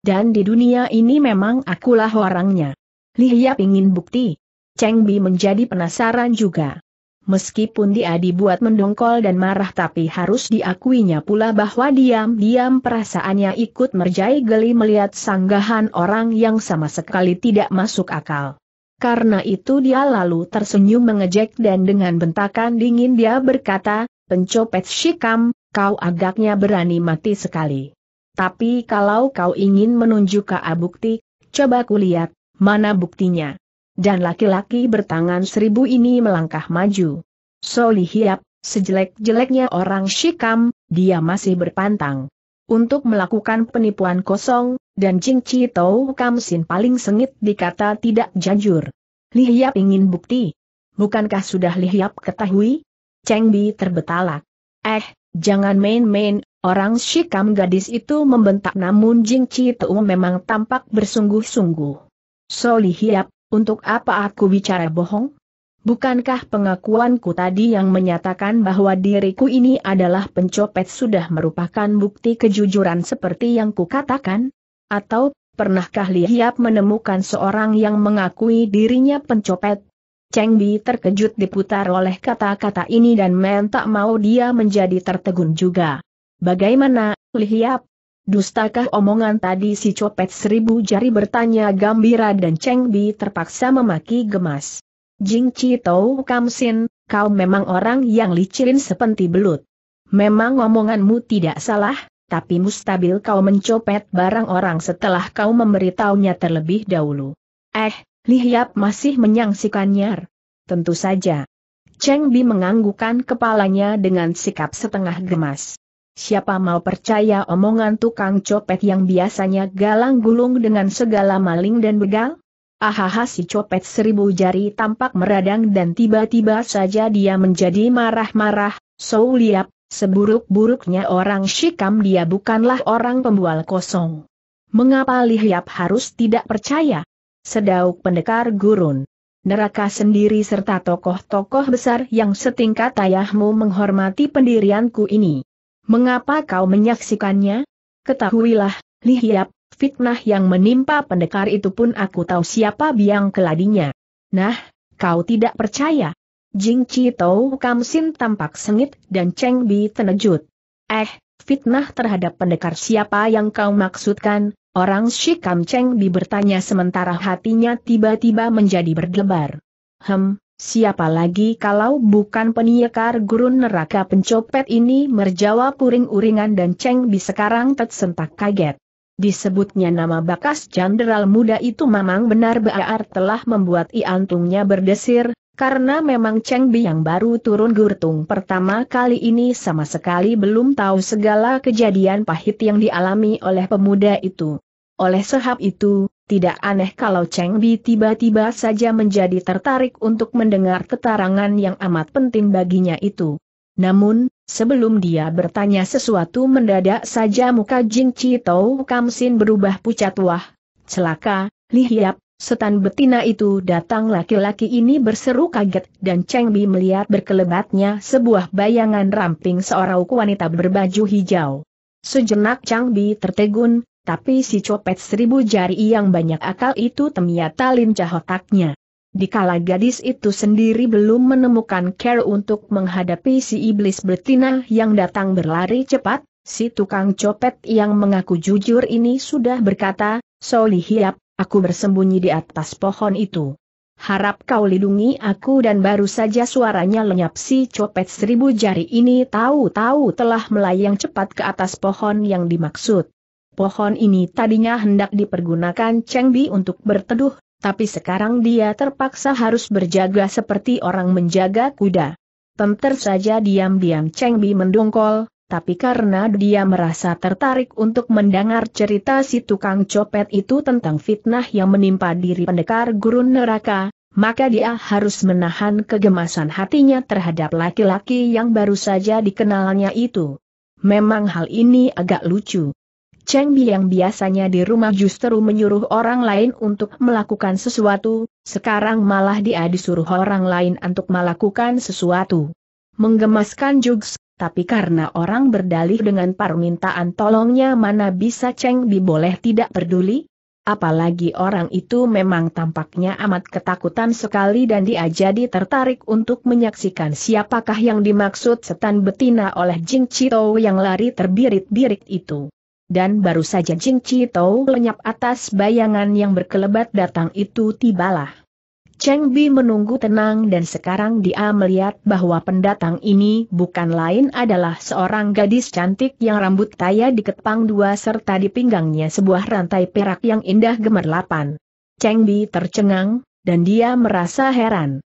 Dan di dunia ini memang akulah orangnya. Li ingin bukti. Cheng Bi menjadi penasaran juga. Meskipun dia dibuat mendongkol dan marah tapi harus diakuinya pula bahwa diam-diam perasaannya ikut merjai geli melihat sanggahan orang yang sama sekali tidak masuk akal. Karena itu dia lalu tersenyum mengejek dan dengan bentakan dingin dia berkata, pencopet Shikam, kau agaknya berani mati sekali. Tapi kalau kau ingin menunjuk ke bukti, coba kulihat, mana buktinya dan laki-laki bertangan seribu ini melangkah maju. Solihiap, sejelek-jeleknya orang Shikam, dia masih berpantang. Untuk melakukan penipuan kosong, dan Jing Chi Tau Kam Sin paling sengit dikata tidak jujur. Lihiap ingin bukti. Bukankah sudah Lihiap ketahui? Cheng Bi terbetalak. Eh, jangan main-main, Orang Shikam gadis itu membentak namun Jing Chi Tau memang tampak bersungguh-sungguh. Solihiap, untuk apa aku bicara bohong? Bukankah pengakuanku tadi yang menyatakan bahwa diriku ini adalah pencopet sudah merupakan bukti kejujuran seperti yang kukatakan? Atau, pernahkah Lihiap menemukan seorang yang mengakui dirinya pencopet? Cheng Bi terkejut diputar oleh kata-kata ini dan men tak mau dia menjadi tertegun juga. Bagaimana, Lihiap, Dustakah omongan tadi si copet seribu jari bertanya gambira dan Cheng Bi terpaksa memaki gemas. Jing Chi Tau Kam Sin, kau memang orang yang licin sepenti belut. Memang omonganmu tidak salah, tapi mustabil kau mencopet barang orang setelah kau memberitahunya terlebih dahulu. Eh, Lihyap masih menyangsikan Nyar. Tentu saja. Cheng Bi menganggukan kepalanya dengan sikap setengah gemas. Siapa mau percaya omongan tukang copet yang biasanya galang gulung dengan segala maling dan begal? Ahaha si copet seribu jari tampak meradang dan tiba-tiba saja dia menjadi marah-marah, so liap, seburuk-buruknya orang shikam dia bukanlah orang pembual kosong. Mengapa lihiap harus tidak percaya? Sedauk pendekar gurun neraka sendiri serta tokoh-tokoh besar yang setingkat ayahmu menghormati pendirianku ini. Mengapa kau menyaksikannya? Ketahuilah, lihiap, fitnah yang menimpa pendekar itu pun aku tahu siapa biang keladinya. Nah, kau tidak percaya? Jing Chi Tau Sin tampak sengit dan Cheng Bi terkejut. Eh, fitnah terhadap pendekar siapa yang kau maksudkan? Orang Kam Cheng Bi bertanya sementara hatinya tiba-tiba menjadi berdebar. Hem, Siapa lagi kalau bukan peniakar gurun neraka pencopet ini merjawab puring uringan dan Cheng Bi sekarang tersentak kaget. Disebutnya nama bakas jenderal muda itu memang benar Baar telah membuat iantungnya berdesir, karena memang Cheng Bi yang baru turun gurtung pertama kali ini sama sekali belum tahu segala kejadian pahit yang dialami oleh pemuda itu. Oleh sebab itu, tidak aneh kalau Cheng Bi tiba-tiba saja menjadi tertarik untuk mendengar keterangan yang amat penting baginya itu. Namun, sebelum dia bertanya sesuatu mendadak saja muka Jing Chi Tou Kam Sin berubah pucat wah. Celaka, lihiap, setan betina itu datang laki-laki ini berseru kaget dan Cheng Bi melihat berkelebatnya sebuah bayangan ramping seorang wanita berbaju hijau. Sejenak Chang Bi tertegun, tapi si copet seribu jari yang banyak akal itu ternyata lincah otaknya. Dikala gadis itu sendiri belum menemukan care untuk menghadapi si iblis betina yang datang berlari cepat, si tukang copet yang mengaku jujur ini sudah berkata, Solihiap, aku bersembunyi di atas pohon itu. Harap kau lindungi aku dan baru saja suaranya lenyap si copet seribu jari ini tahu-tahu telah melayang cepat ke atas pohon yang dimaksud. Pohon ini tadinya hendak dipergunakan Cheng Bi untuk berteduh, tapi sekarang dia terpaksa harus berjaga seperti orang menjaga kuda. Tentu saja diam-diam Cheng Bi mendongkol, tapi karena dia merasa tertarik untuk mendengar cerita si tukang copet itu tentang fitnah yang menimpa diri pendekar gurun neraka, maka dia harus menahan kegemasan hatinya terhadap laki-laki yang baru saja dikenalnya itu. Memang hal ini agak lucu. Cheng Bi yang biasanya di rumah justru menyuruh orang lain untuk melakukan sesuatu, sekarang malah dia disuruh orang lain untuk melakukan sesuatu. Menggemaskan Jugs, tapi karena orang berdalih dengan permintaan tolongnya mana bisa Cheng Bi boleh tidak peduli? Apalagi orang itu memang tampaknya amat ketakutan sekali dan dia jadi tertarik untuk menyaksikan siapakah yang dimaksud setan betina oleh Jing Chito yang lari terbirit-birit itu dan baru saja Jing Chi Tou lenyap atas bayangan yang berkelebat datang itu tibalah. Cheng Bi menunggu tenang dan sekarang dia melihat bahwa pendatang ini bukan lain adalah seorang gadis cantik yang rambut taya dikepang dua serta di pinggangnya sebuah rantai perak yang indah gemerlapan. Cheng Bi tercengang, dan dia merasa heran.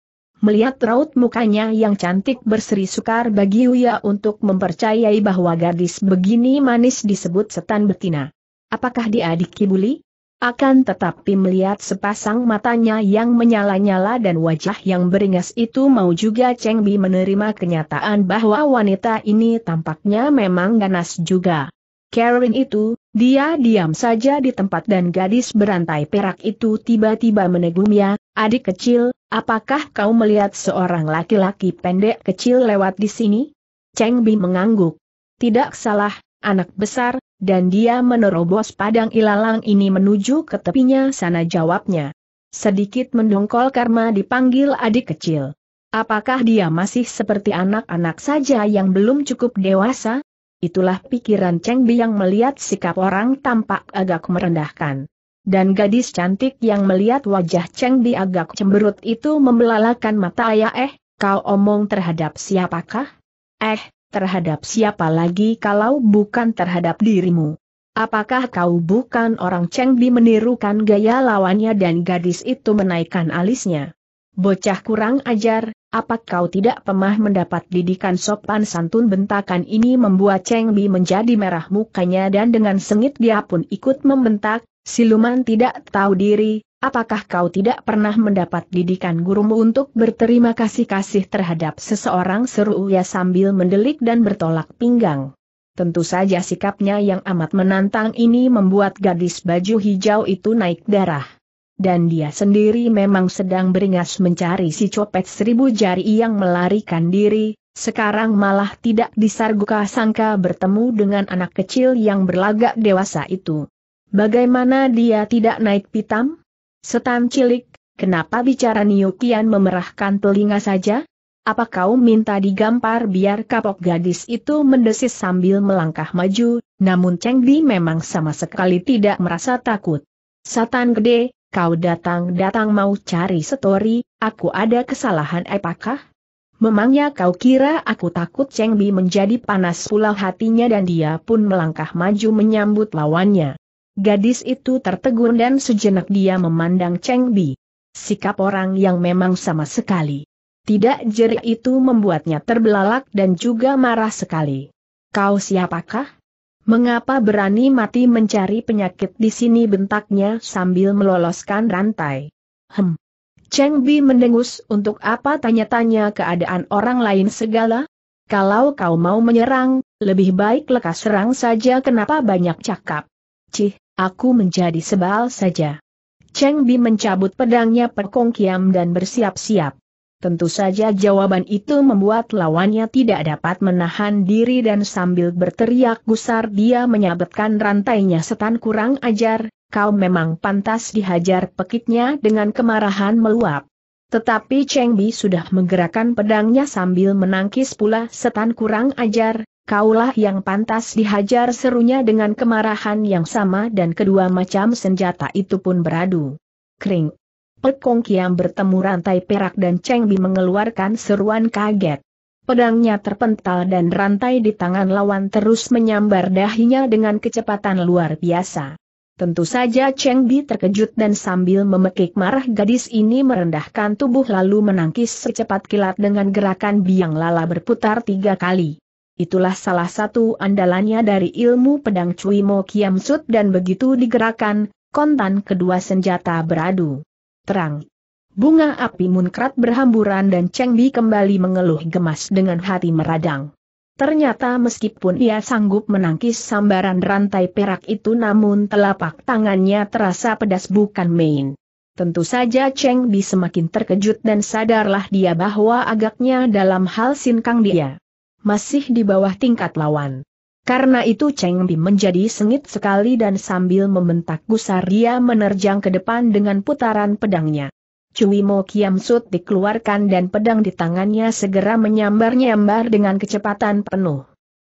Melihat raut mukanya yang cantik berseri sukar bagi Uya untuk mempercayai bahwa gadis begini manis disebut setan betina. Apakah dia adik Kibuli? Akan tetapi melihat sepasang matanya yang menyala-nyala dan wajah yang beringas itu mau juga Cheng Bi menerima kenyataan bahwa wanita ini tampaknya memang ganas juga. Karen itu, dia diam saja di tempat dan gadis berantai perak itu tiba-tiba menegumnya, Adik kecil, apakah kau melihat seorang laki-laki pendek kecil lewat di sini? Cheng Bi mengangguk. Tidak salah, anak besar, dan dia menerobos padang ilalang ini menuju ke tepinya sana jawabnya. Sedikit mendongkol karma dipanggil adik kecil. Apakah dia masih seperti anak-anak saja yang belum cukup dewasa? Itulah pikiran Cheng Bi yang melihat sikap orang tampak agak merendahkan. Dan gadis cantik yang melihat wajah Cheng Di agak cemberut itu membelalakan mata ayah eh, kau omong terhadap siapakah? Eh, terhadap siapa lagi kalau bukan terhadap dirimu? Apakah kau bukan orang Cheng Di menirukan gaya lawannya dan gadis itu menaikkan alisnya? Bocah kurang ajar, apa kau tidak pemah mendapat didikan sopan santun bentakan ini membuat Cheng Bi menjadi merah mukanya dan dengan sengit dia pun ikut membentak, Siluman tidak tahu diri, apakah kau tidak pernah mendapat didikan gurumu untuk berterima kasih-kasih terhadap seseorang seru ya sambil mendelik dan bertolak pinggang. Tentu saja sikapnya yang amat menantang ini membuat gadis baju hijau itu naik darah. Dan dia sendiri memang sedang beringas mencari si copet seribu jari yang melarikan diri, sekarang malah tidak disarguka sangka bertemu dengan anak kecil yang berlagak dewasa itu. Bagaimana dia tidak naik pitam? Setan cilik, kenapa bicara Niukian memerahkan telinga saja? Apa kau minta digampar biar kapok gadis itu mendesis sambil melangkah maju, namun Cheng Di memang sama sekali tidak merasa takut. Setan gede, kau datang-datang mau cari setori, aku ada kesalahan apakah? Memangnya kau kira aku takut Cheng Bi menjadi panas pula hatinya dan dia pun melangkah maju menyambut lawannya. Gadis itu tertegun dan sejenak dia memandang Cheng Bi. Sikap orang yang memang sama sekali. Tidak jeri itu membuatnya terbelalak dan juga marah sekali. Kau siapakah? Mengapa berani mati mencari penyakit di sini bentaknya sambil meloloskan rantai? Hem. Cheng Bi mendengus untuk apa tanya-tanya keadaan orang lain segala? Kalau kau mau menyerang, lebih baik lekas serang saja kenapa banyak cakap. Cih, aku menjadi sebal saja. Cheng Bi mencabut pedangnya perkong kiam dan bersiap-siap. Tentu saja jawaban itu membuat lawannya tidak dapat menahan diri dan sambil berteriak gusar dia menyabetkan rantainya setan kurang ajar, kau memang pantas dihajar pekitnya dengan kemarahan meluap. Tetapi Cheng Bi sudah menggerakkan pedangnya sambil menangkis pula setan kurang ajar, kaulah yang pantas dihajar serunya dengan kemarahan yang sama dan kedua macam senjata itu pun beradu. Kring. Pekong Kiam bertemu rantai perak dan Cheng Bi mengeluarkan seruan kaget. Pedangnya terpental dan rantai di tangan lawan terus menyambar dahinya dengan kecepatan luar biasa. Tentu saja Cheng Bi terkejut dan sambil memekik marah gadis ini merendahkan tubuh lalu menangkis secepat kilat dengan gerakan biang lala berputar tiga kali. Itulah salah satu andalannya dari ilmu pedang Cui Mo Kiam Sut dan begitu digerakkan, kontan kedua senjata beradu. Terang. Bunga api munkrat berhamburan dan Cheng Bi kembali mengeluh gemas dengan hati meradang. Ternyata meskipun ia sanggup menangkis sambaran rantai perak itu namun telapak tangannya terasa pedas bukan main. Tentu saja Cheng Bi semakin terkejut dan sadarlah dia bahwa agaknya dalam hal sinkang dia masih di bawah tingkat lawan. Karena itu Cheng Bi menjadi sengit sekali dan sambil membentak gusar dia menerjang ke depan dengan putaran pedangnya. Cui Mo Kiam Sut dikeluarkan dan pedang di tangannya segera menyambar-nyambar dengan kecepatan penuh.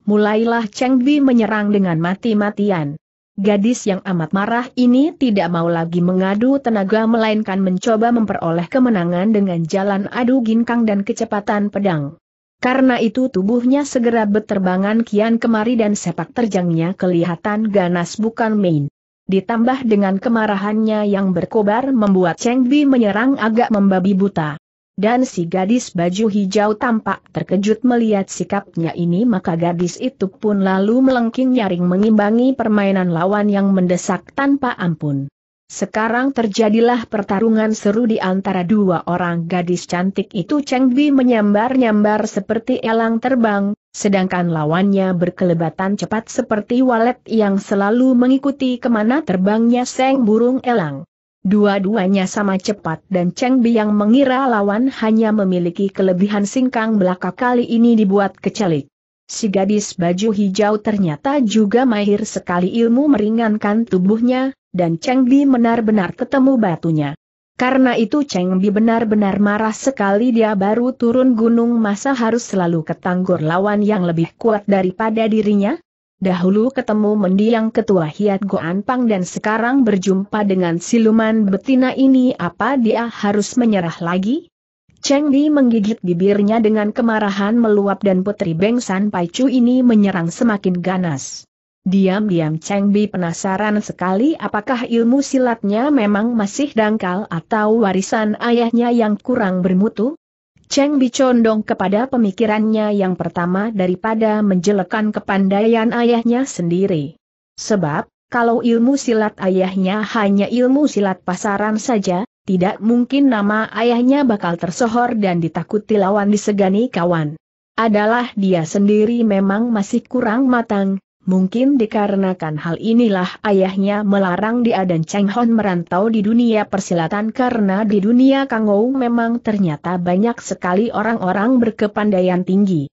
Mulailah Cheng Bi menyerang dengan mati-matian. Gadis yang amat marah ini tidak mau lagi mengadu tenaga melainkan mencoba memperoleh kemenangan dengan jalan adu ginkang dan kecepatan pedang. Karena itu tubuhnya segera beterbangan kian kemari dan sepak terjangnya kelihatan ganas bukan main. Ditambah dengan kemarahannya yang berkobar membuat Cheng Bi menyerang agak membabi buta. Dan si gadis baju hijau tampak terkejut melihat sikapnya ini maka gadis itu pun lalu melengking nyaring mengimbangi permainan lawan yang mendesak tanpa ampun. Sekarang terjadilah pertarungan seru di antara dua orang gadis cantik itu Cheng Bi menyambar-nyambar seperti elang terbang, sedangkan lawannya berkelebatan cepat seperti walet yang selalu mengikuti kemana terbangnya seng burung elang. Dua-duanya sama cepat dan Cheng Bi yang mengira lawan hanya memiliki kelebihan singkang belaka kali ini dibuat kecelik. Si gadis baju hijau ternyata juga mahir sekali ilmu meringankan tubuhnya, dan Cheng Bi benar-benar ketemu batunya. Karena itu Cheng Bi benar-benar marah sekali dia baru turun gunung masa harus selalu ketanggur lawan yang lebih kuat daripada dirinya? Dahulu ketemu mendiang ketua Hiat Pang dan sekarang berjumpa dengan siluman betina ini apa dia harus menyerah lagi? Cheng Bi menggigit bibirnya dengan kemarahan meluap dan Putri Beng San Pai Chu ini menyerang semakin ganas. Diam-diam Cheng Bi penasaran sekali apakah ilmu silatnya memang masih dangkal atau warisan ayahnya yang kurang bermutu? Cheng Bi condong kepada pemikirannya yang pertama daripada menjelekan kepandaian ayahnya sendiri. Sebab, kalau ilmu silat ayahnya hanya ilmu silat pasaran saja, tidak mungkin nama ayahnya bakal tersohor dan ditakuti lawan disegani kawan. Adalah dia sendiri memang masih kurang matang, Mungkin dikarenakan hal inilah ayahnya melarang dia dan Cheng Hon merantau di dunia persilatan karena di dunia Kangou memang ternyata banyak sekali orang-orang berkepandaian tinggi.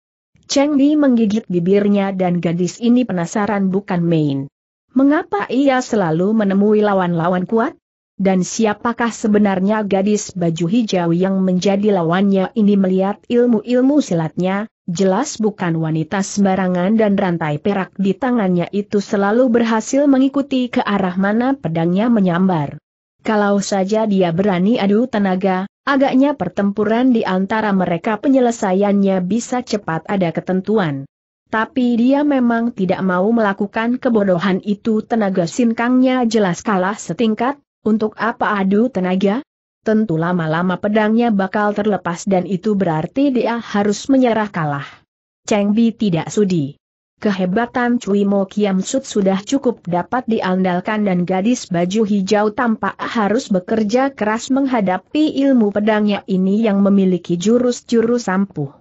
Cheng Di menggigit bibirnya dan gadis ini penasaran bukan main. Mengapa ia selalu menemui lawan-lawan kuat? Dan siapakah sebenarnya gadis baju hijau yang menjadi lawannya ini melihat ilmu-ilmu silatnya, Jelas bukan wanita sembarangan dan rantai perak di tangannya itu selalu berhasil mengikuti ke arah mana pedangnya menyambar. Kalau saja dia berani adu tenaga, agaknya pertempuran di antara mereka penyelesaiannya bisa cepat ada ketentuan. Tapi dia memang tidak mau melakukan kebodohan itu tenaga sinkangnya jelas kalah setingkat, untuk apa adu tenaga? tentu lama-lama pedangnya bakal terlepas dan itu berarti dia harus menyerah kalah. Cheng Bi tidak sudi. Kehebatan Cui Mo Kiam Sut sudah cukup dapat diandalkan dan gadis baju hijau tampak harus bekerja keras menghadapi ilmu pedangnya ini yang memiliki jurus-jurus ampuh.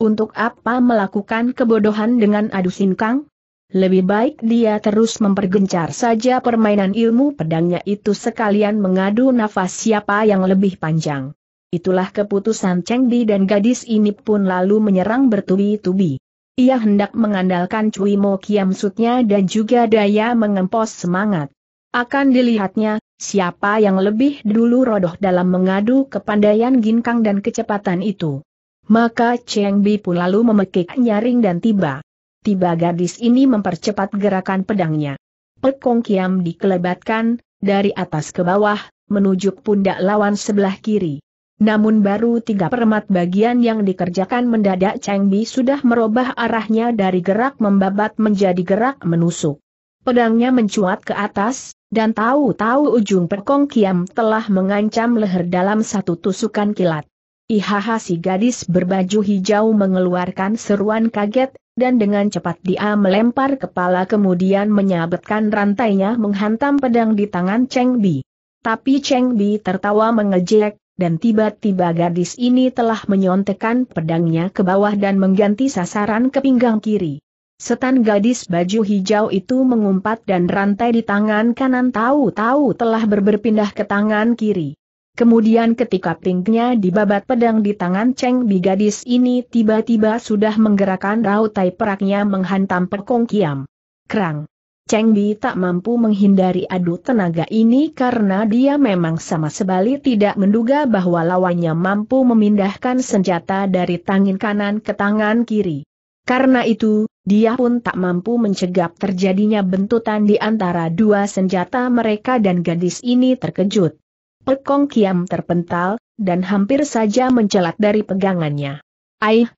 Untuk apa melakukan kebodohan dengan adu sinkang? Lebih baik dia terus mempergencar saja permainan ilmu pedangnya itu sekalian mengadu nafas siapa yang lebih panjang. Itulah keputusan Cheng Di dan gadis ini pun lalu menyerang bertubi-tubi. Ia hendak mengandalkan Cui Mo Kiam Sutnya dan juga daya mengempos semangat. Akan dilihatnya, siapa yang lebih dulu rodoh dalam mengadu kepandaian ginkang dan kecepatan itu. Maka Cheng Bi pun lalu memekik nyaring dan tiba tiba gadis ini mempercepat gerakan pedangnya. Pekong Kiam dikelebatkan, dari atas ke bawah, menuju pundak lawan sebelah kiri. Namun baru tiga permat bagian yang dikerjakan mendadak Cheng Bi sudah merubah arahnya dari gerak membabat menjadi gerak menusuk. Pedangnya mencuat ke atas, dan tahu-tahu ujung Pekong kiam telah mengancam leher dalam satu tusukan kilat. Ihaha si gadis berbaju hijau mengeluarkan seruan kaget, dan dengan cepat dia melempar kepala kemudian menyabetkan rantainya menghantam pedang di tangan Cheng Bi. Tapi Cheng Bi tertawa mengejek, dan tiba-tiba gadis ini telah menyontekkan pedangnya ke bawah dan mengganti sasaran ke pinggang kiri. Setan gadis baju hijau itu mengumpat dan rantai di tangan kanan tahu-tahu telah berberpindah ke tangan kiri. Kemudian ketika pinknya dibabat pedang di tangan Cheng Bi gadis ini tiba-tiba sudah menggerakkan rautai peraknya menghantam Pekong kiam. Kerang. Cheng Bi tak mampu menghindari adu tenaga ini karena dia memang sama sekali tidak menduga bahwa lawannya mampu memindahkan senjata dari tangan kanan ke tangan kiri. Karena itu, dia pun tak mampu mencegah terjadinya bentutan di antara dua senjata mereka dan gadis ini terkejut Pekong Kiam terpental, dan hampir saja mencelat dari pegangannya. Aih!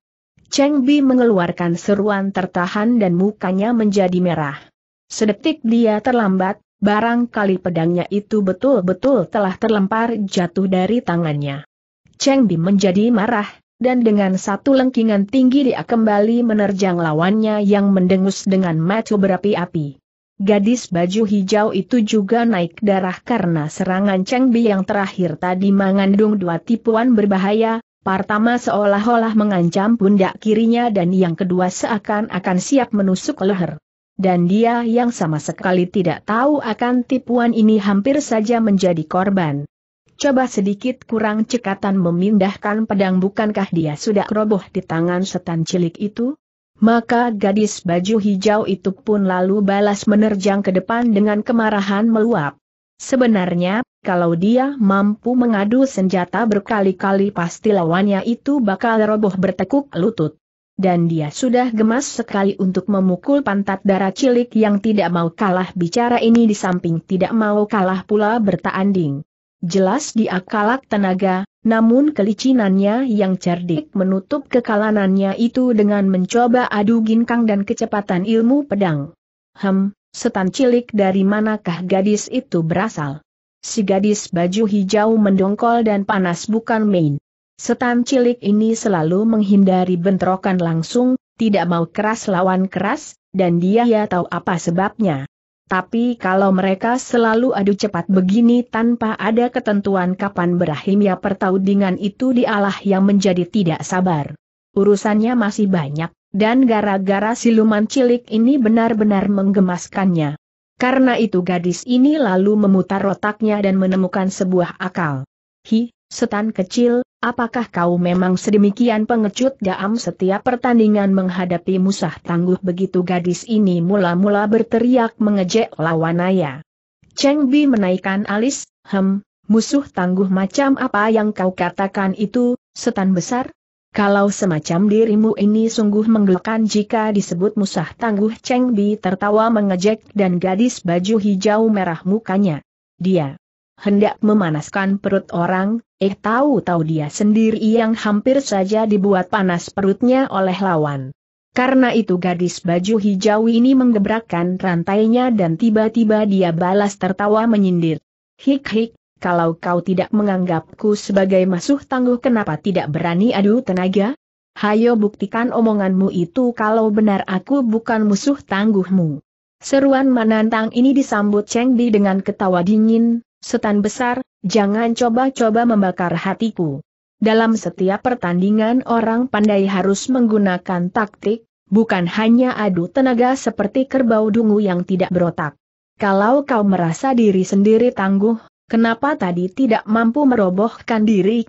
Cheng Bi mengeluarkan seruan tertahan dan mukanya menjadi merah. Sedetik dia terlambat, barangkali pedangnya itu betul-betul telah terlempar jatuh dari tangannya. Cheng Bi menjadi marah, dan dengan satu lengkingan tinggi dia kembali menerjang lawannya yang mendengus dengan mata berapi-api. Gadis baju hijau itu juga naik darah karena serangan Cheng Bi yang terakhir tadi mengandung dua tipuan berbahaya, Pertama seolah-olah mengancam pundak kirinya dan yang kedua seakan-akan siap menusuk leher. Dan dia yang sama sekali tidak tahu akan tipuan ini hampir saja menjadi korban. Coba sedikit kurang cekatan memindahkan pedang bukankah dia sudah roboh di tangan setan cilik itu? Maka gadis baju hijau itu pun lalu balas menerjang ke depan dengan kemarahan meluap. Sebenarnya, kalau dia mampu mengadu senjata berkali-kali pasti lawannya itu bakal roboh bertekuk lutut. Dan dia sudah gemas sekali untuk memukul pantat darah cilik yang tidak mau kalah bicara ini di samping tidak mau kalah pula bertanding. Jelas dia kalak tenaga, namun kelicinannya yang cerdik menutup kekalanannya itu dengan mencoba adu ginkang dan kecepatan ilmu pedang. Hem, setan cilik dari manakah gadis itu berasal? Si gadis baju hijau mendongkol dan panas bukan main. Setan cilik ini selalu menghindari bentrokan langsung, tidak mau keras lawan keras, dan dia ya tahu apa sebabnya. Tapi kalau mereka selalu adu cepat begini tanpa ada ketentuan kapan berakhirnya pertaudingan itu dialah yang menjadi tidak sabar. Urusannya masih banyak, dan gara-gara siluman cilik ini benar-benar menggemaskannya. Karena itu gadis ini lalu memutar otaknya dan menemukan sebuah akal. Hi, Setan kecil, apakah kau memang sedemikian pengecut daam setiap pertandingan menghadapi musah tangguh begitu gadis ini mula-mula berteriak mengejek lawanaya. Cheng Bi menaikkan alis, hem, musuh tangguh macam apa yang kau katakan itu, setan besar? Kalau semacam dirimu ini sungguh menggelakan jika disebut musah tangguh Cheng Bi tertawa mengejek dan gadis baju hijau merah mukanya. Dia hendak memanaskan perut orang, Eh tahu-tahu dia sendiri yang hampir saja dibuat panas perutnya oleh lawan. Karena itu gadis baju hijau ini menggebrakkan rantainya dan tiba-tiba dia balas tertawa menyindir. Hik-hik, kalau kau tidak menganggapku sebagai masuh tangguh kenapa tidak berani adu tenaga? Hayo buktikan omonganmu itu kalau benar aku bukan musuh tangguhmu. Seruan menantang ini disambut Cheng Di dengan ketawa dingin, Setan besar, jangan coba-coba membakar hatiku. Dalam setiap pertandingan orang pandai harus menggunakan taktik, bukan hanya adu tenaga seperti kerbau dungu yang tidak berotak. Kalau kau merasa diri sendiri tangguh, kenapa tadi tidak mampu merobohkan diri?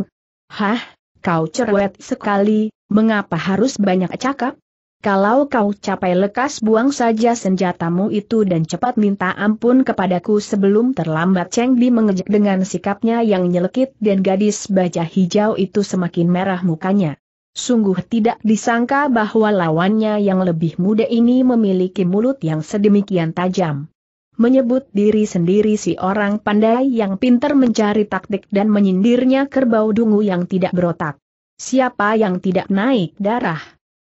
Hah, kau cerewet sekali, mengapa harus banyak cakap? Kalau kau capai lekas buang saja senjatamu itu dan cepat minta ampun kepadaku sebelum terlambat Cheng Di mengejek dengan sikapnya yang nyelekit dan gadis baja hijau itu semakin merah mukanya. Sungguh tidak disangka bahwa lawannya yang lebih muda ini memiliki mulut yang sedemikian tajam. Menyebut diri sendiri si orang pandai yang pintar mencari taktik dan menyindirnya kerbau dungu yang tidak berotak. Siapa yang tidak naik darah?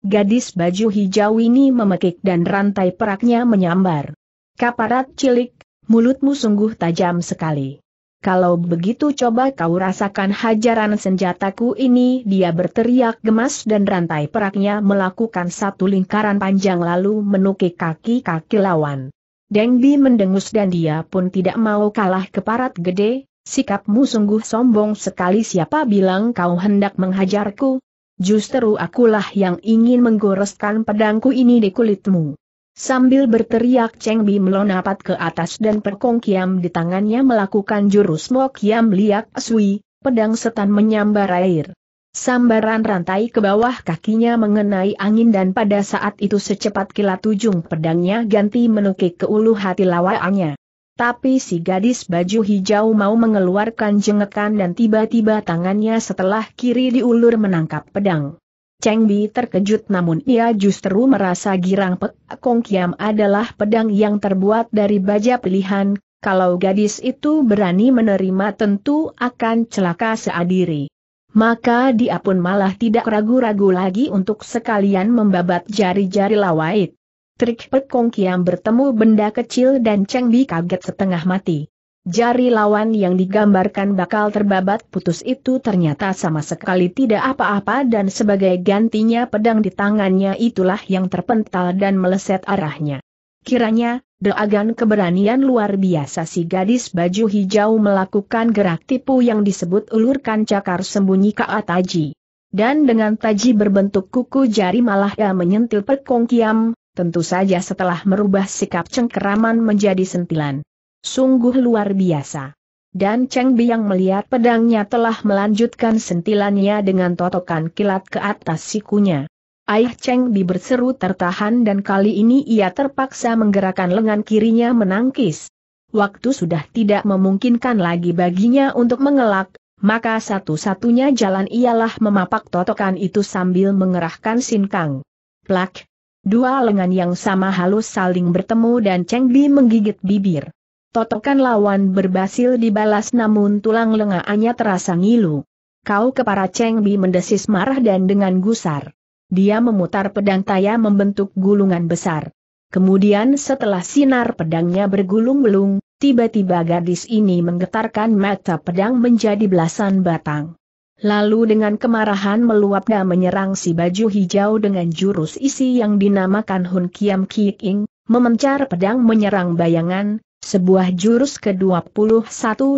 Gadis baju hijau ini memekik dan rantai peraknya menyambar. Kaparat cilik, mulutmu sungguh tajam sekali. Kalau begitu coba kau rasakan hajaran senjataku ini dia berteriak gemas dan rantai peraknya melakukan satu lingkaran panjang lalu menukik kaki-kaki lawan. Dengbi mendengus dan dia pun tidak mau kalah keparat gede, sikapmu sungguh sombong sekali siapa bilang kau hendak menghajarku, justru akulah yang ingin menggoreskan pedangku ini di kulitmu. Sambil berteriak Cheng Bi melonapat ke atas dan perkong di tangannya melakukan jurus Mo Kiam Liak Sui, pedang setan menyambar air. Sambaran rantai ke bawah kakinya mengenai angin dan pada saat itu secepat kilat ujung pedangnya ganti menukik ke ulu hati lawaannya. Tapi si gadis baju hijau mau mengeluarkan jengekan dan tiba-tiba tangannya setelah kiri diulur menangkap pedang. Cheng Bi terkejut namun ia justru merasa girang Pek Kong Kiam adalah pedang yang terbuat dari baja pilihan, kalau gadis itu berani menerima tentu akan celaka seadiri. Maka dia pun malah tidak ragu-ragu lagi untuk sekalian membabat jari-jari Lawait. Trik Pek Kiam bertemu benda kecil dan Cheng Bi kaget setengah mati. Jari lawan yang digambarkan bakal terbabat putus itu ternyata sama sekali tidak apa-apa dan sebagai gantinya pedang di tangannya itulah yang terpental dan meleset arahnya. Kiranya, Deagan keberanian luar biasa si gadis baju hijau melakukan gerak tipu yang disebut ulurkan cakar sembunyi ke ataji. Dan dengan taji berbentuk kuku jari malah ia menyentil perkongkiam Tentu saja setelah merubah sikap cengkeraman menjadi sentilan. Sungguh luar biasa. Dan Cheng Biang melihat pedangnya telah melanjutkan sentilannya dengan totokan kilat ke atas sikunya. ayah Cheng Bi berseru tertahan dan kali ini ia terpaksa menggerakkan lengan kirinya menangkis. Waktu sudah tidak memungkinkan lagi baginya untuk mengelak, maka satu-satunya jalan ialah memapak totokan itu sambil mengerahkan sinkang. Plak! Dua lengan yang sama halus saling bertemu dan Cheng Bi menggigit bibir. Totokan lawan berbasil dibalas namun tulang lengaannya terasa ngilu. Kau kepara Cheng Bi mendesis marah dan dengan gusar. Dia memutar pedang taya membentuk gulungan besar. Kemudian setelah sinar pedangnya bergulung-gulung, tiba-tiba gadis ini menggetarkan mata pedang menjadi belasan batang. Lalu dengan kemarahan meluap dan menyerang si baju hijau dengan jurus isi yang dinamakan Hun Kiam Kiing, memencar pedang menyerang bayangan, sebuah jurus ke-21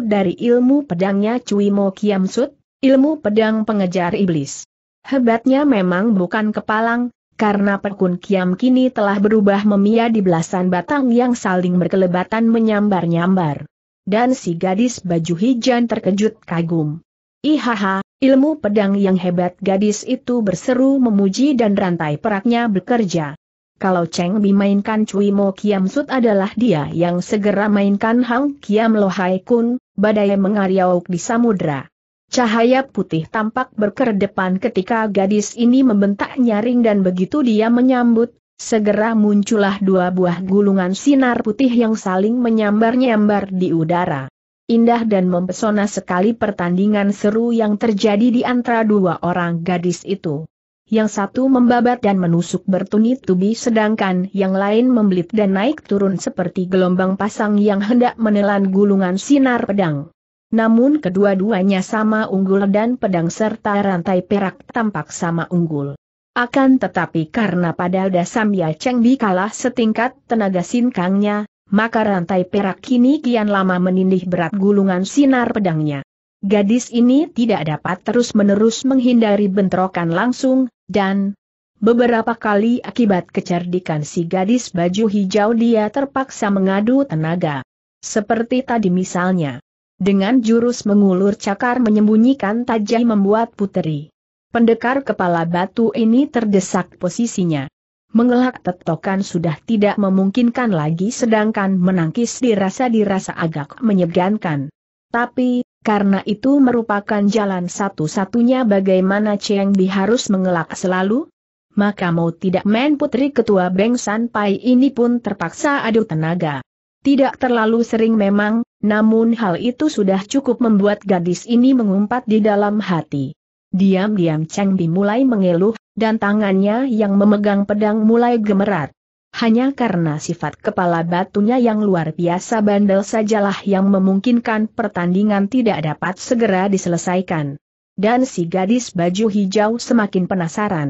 dari ilmu pedangnya Cui Mo Kiam Sut, ilmu pedang pengejar iblis. Hebatnya memang bukan kepalang, karena pekun Kiam kini telah berubah memia di belasan batang yang saling berkelebatan menyambar-nyambar. Dan si gadis baju hijau terkejut kagum. Ihaha, ilmu pedang yang hebat gadis itu berseru memuji dan rantai peraknya bekerja. Kalau Cheng Bi mainkan Cui Mo Kiam Sut adalah dia yang segera mainkan Hang Kiam Lohai Kun, badai mengariauk di samudra. Cahaya putih tampak berkedepan ketika gadis ini membentak nyaring dan begitu dia menyambut, segera muncullah dua buah gulungan sinar putih yang saling menyambar-nyambar di udara indah dan mempesona sekali pertandingan seru yang terjadi di antara dua orang gadis itu. Yang satu membabat dan menusuk bertunik tubi sedangkan yang lain membelit dan naik turun seperti gelombang pasang yang hendak menelan gulungan sinar pedang. Namun kedua-duanya sama unggul dan pedang serta rantai perak tampak sama unggul. Akan tetapi karena pada dasam Ya Cheng Bi kalah setingkat tenaga sinkangnya, maka rantai perak kini kian lama menindih berat gulungan sinar pedangnya. Gadis ini tidak dapat terus-menerus menghindari bentrokan langsung, dan beberapa kali akibat kecerdikan si gadis baju hijau dia terpaksa mengadu tenaga. Seperti tadi misalnya. Dengan jurus mengulur cakar menyembunyikan tajam membuat puteri. Pendekar kepala batu ini terdesak posisinya. Mengelak tetokan sudah tidak memungkinkan lagi sedangkan menangkis dirasa-dirasa agak menyegankan. Tapi, karena itu merupakan jalan satu-satunya bagaimana Cheng Bi harus mengelak selalu, maka mau tidak main putri ketua Beng San Pai ini pun terpaksa adu tenaga. Tidak terlalu sering memang, namun hal itu sudah cukup membuat gadis ini mengumpat di dalam hati. Diam-diam Cheng Bi mulai mengeluh, dan tangannya yang memegang pedang mulai gemerat. Hanya karena sifat kepala batunya yang luar biasa bandel sajalah yang memungkinkan pertandingan tidak dapat segera diselesaikan. Dan si gadis baju hijau semakin penasaran.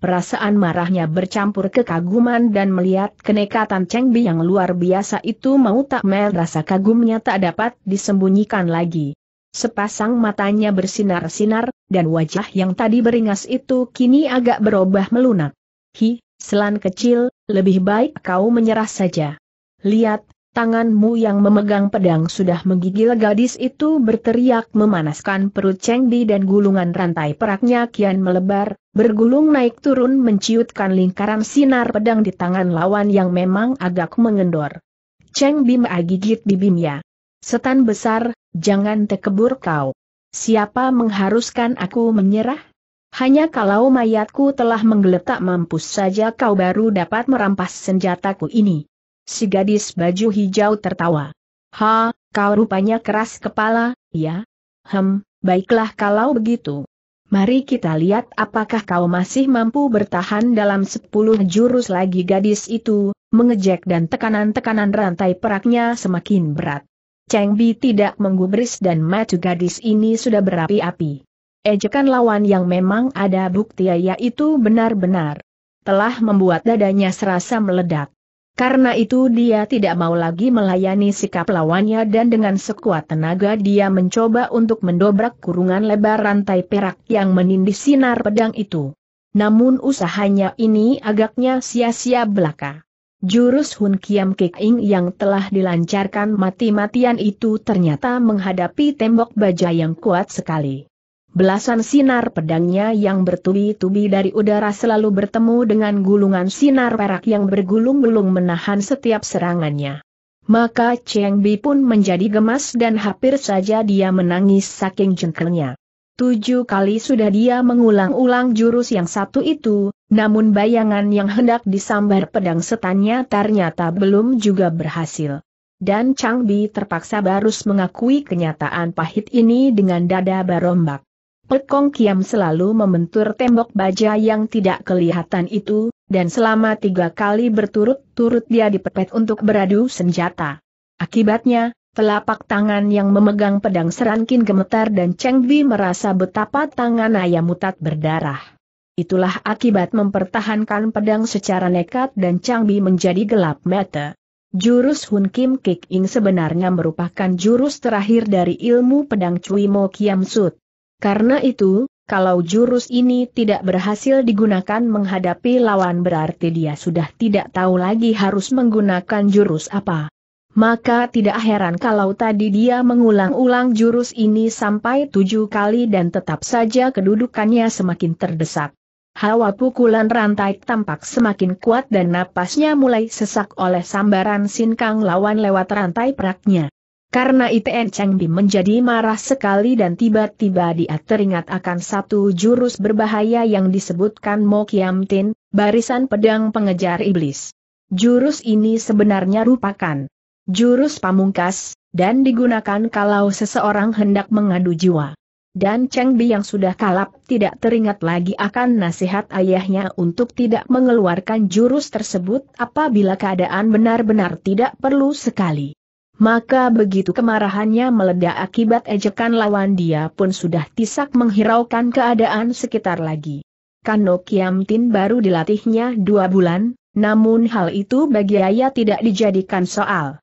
Perasaan marahnya bercampur kekaguman dan melihat kenekatan Cheng Bi yang luar biasa itu mau tak rasa kagumnya tak dapat disembunyikan lagi. Sepasang matanya bersinar-sinar, dan wajah yang tadi beringas itu kini agak berubah melunak. Hi, selan kecil, lebih baik kau menyerah saja. Lihat, tanganmu yang memegang pedang sudah menggigil gadis itu berteriak memanaskan perut Chengdi dan gulungan rantai peraknya kian melebar, bergulung naik turun menciutkan lingkaran sinar pedang di tangan lawan yang memang agak mengendor. Cheng Bim di bibimnya. Setan besar, Jangan tekebur kau. Siapa mengharuskan aku menyerah? Hanya kalau mayatku telah menggeletak mampus saja kau baru dapat merampas senjataku ini. Si gadis baju hijau tertawa. Ha, kau rupanya keras kepala, ya? Hem, baiklah kalau begitu. Mari kita lihat apakah kau masih mampu bertahan dalam sepuluh jurus lagi gadis itu, mengejek dan tekanan-tekanan rantai peraknya semakin berat. Cheng Bi tidak menggubris dan matu gadis ini sudah berapi-api. Ejekan lawan yang memang ada bukti yaitu benar-benar telah membuat dadanya serasa meledak. Karena itu dia tidak mau lagi melayani sikap lawannya dan dengan sekuat tenaga dia mencoba untuk mendobrak kurungan lebar rantai perak yang menindih sinar pedang itu. Namun usahanya ini agaknya sia-sia belaka. Jurus Hun Kiam Keking yang telah dilancarkan mati-matian itu ternyata menghadapi tembok baja yang kuat sekali. Belasan sinar pedangnya yang bertubi-tubi dari udara selalu bertemu dengan gulungan sinar perak yang bergulung-gulung menahan setiap serangannya. Maka Cheng Bi pun menjadi gemas dan hampir saja dia menangis saking jengkelnya. Tujuh kali sudah dia mengulang-ulang jurus yang satu itu, namun bayangan yang hendak disambar pedang setannya ternyata belum juga berhasil. Dan Chang Bi terpaksa barus mengakui kenyataan pahit ini dengan dada barombak. Pekong Kiam selalu membentur tembok baja yang tidak kelihatan itu, dan selama tiga kali berturut-turut dia dipepet untuk beradu senjata. Akibatnya, telapak tangan yang memegang pedang serankin gemetar dan Cheng Bi merasa betapa tangan ayam mutat berdarah. Itulah akibat mempertahankan pedang secara nekat dan Changbi menjadi gelap mata. Jurus Hun Kim Kik Ing sebenarnya merupakan jurus terakhir dari ilmu pedang Cui Mo Kiam Sut. Karena itu, kalau jurus ini tidak berhasil digunakan menghadapi lawan berarti dia sudah tidak tahu lagi harus menggunakan jurus apa. Maka tidak heran kalau tadi dia mengulang-ulang jurus ini sampai tujuh kali dan tetap saja kedudukannya semakin terdesak. Hawa pukulan rantai tampak semakin kuat dan napasnya mulai sesak oleh sambaran sinkang lawan lewat rantai peraknya. Karena ITN Bi menjadi marah sekali dan tiba-tiba dia teringat akan satu jurus berbahaya yang disebutkan Mokiam Tin, barisan pedang pengejar iblis. Jurus ini sebenarnya merupakan jurus pamungkas, dan digunakan kalau seseorang hendak mengadu jiwa. Dan Cheng Bi yang sudah kalap tidak teringat lagi akan nasihat ayahnya untuk tidak mengeluarkan jurus tersebut apabila keadaan benar-benar tidak perlu sekali. Maka begitu kemarahannya meledak akibat ejekan lawan dia pun sudah tisak menghiraukan keadaan sekitar lagi. Kano Kiamtin baru dilatihnya dua bulan, namun hal itu bagi ayah tidak dijadikan soal.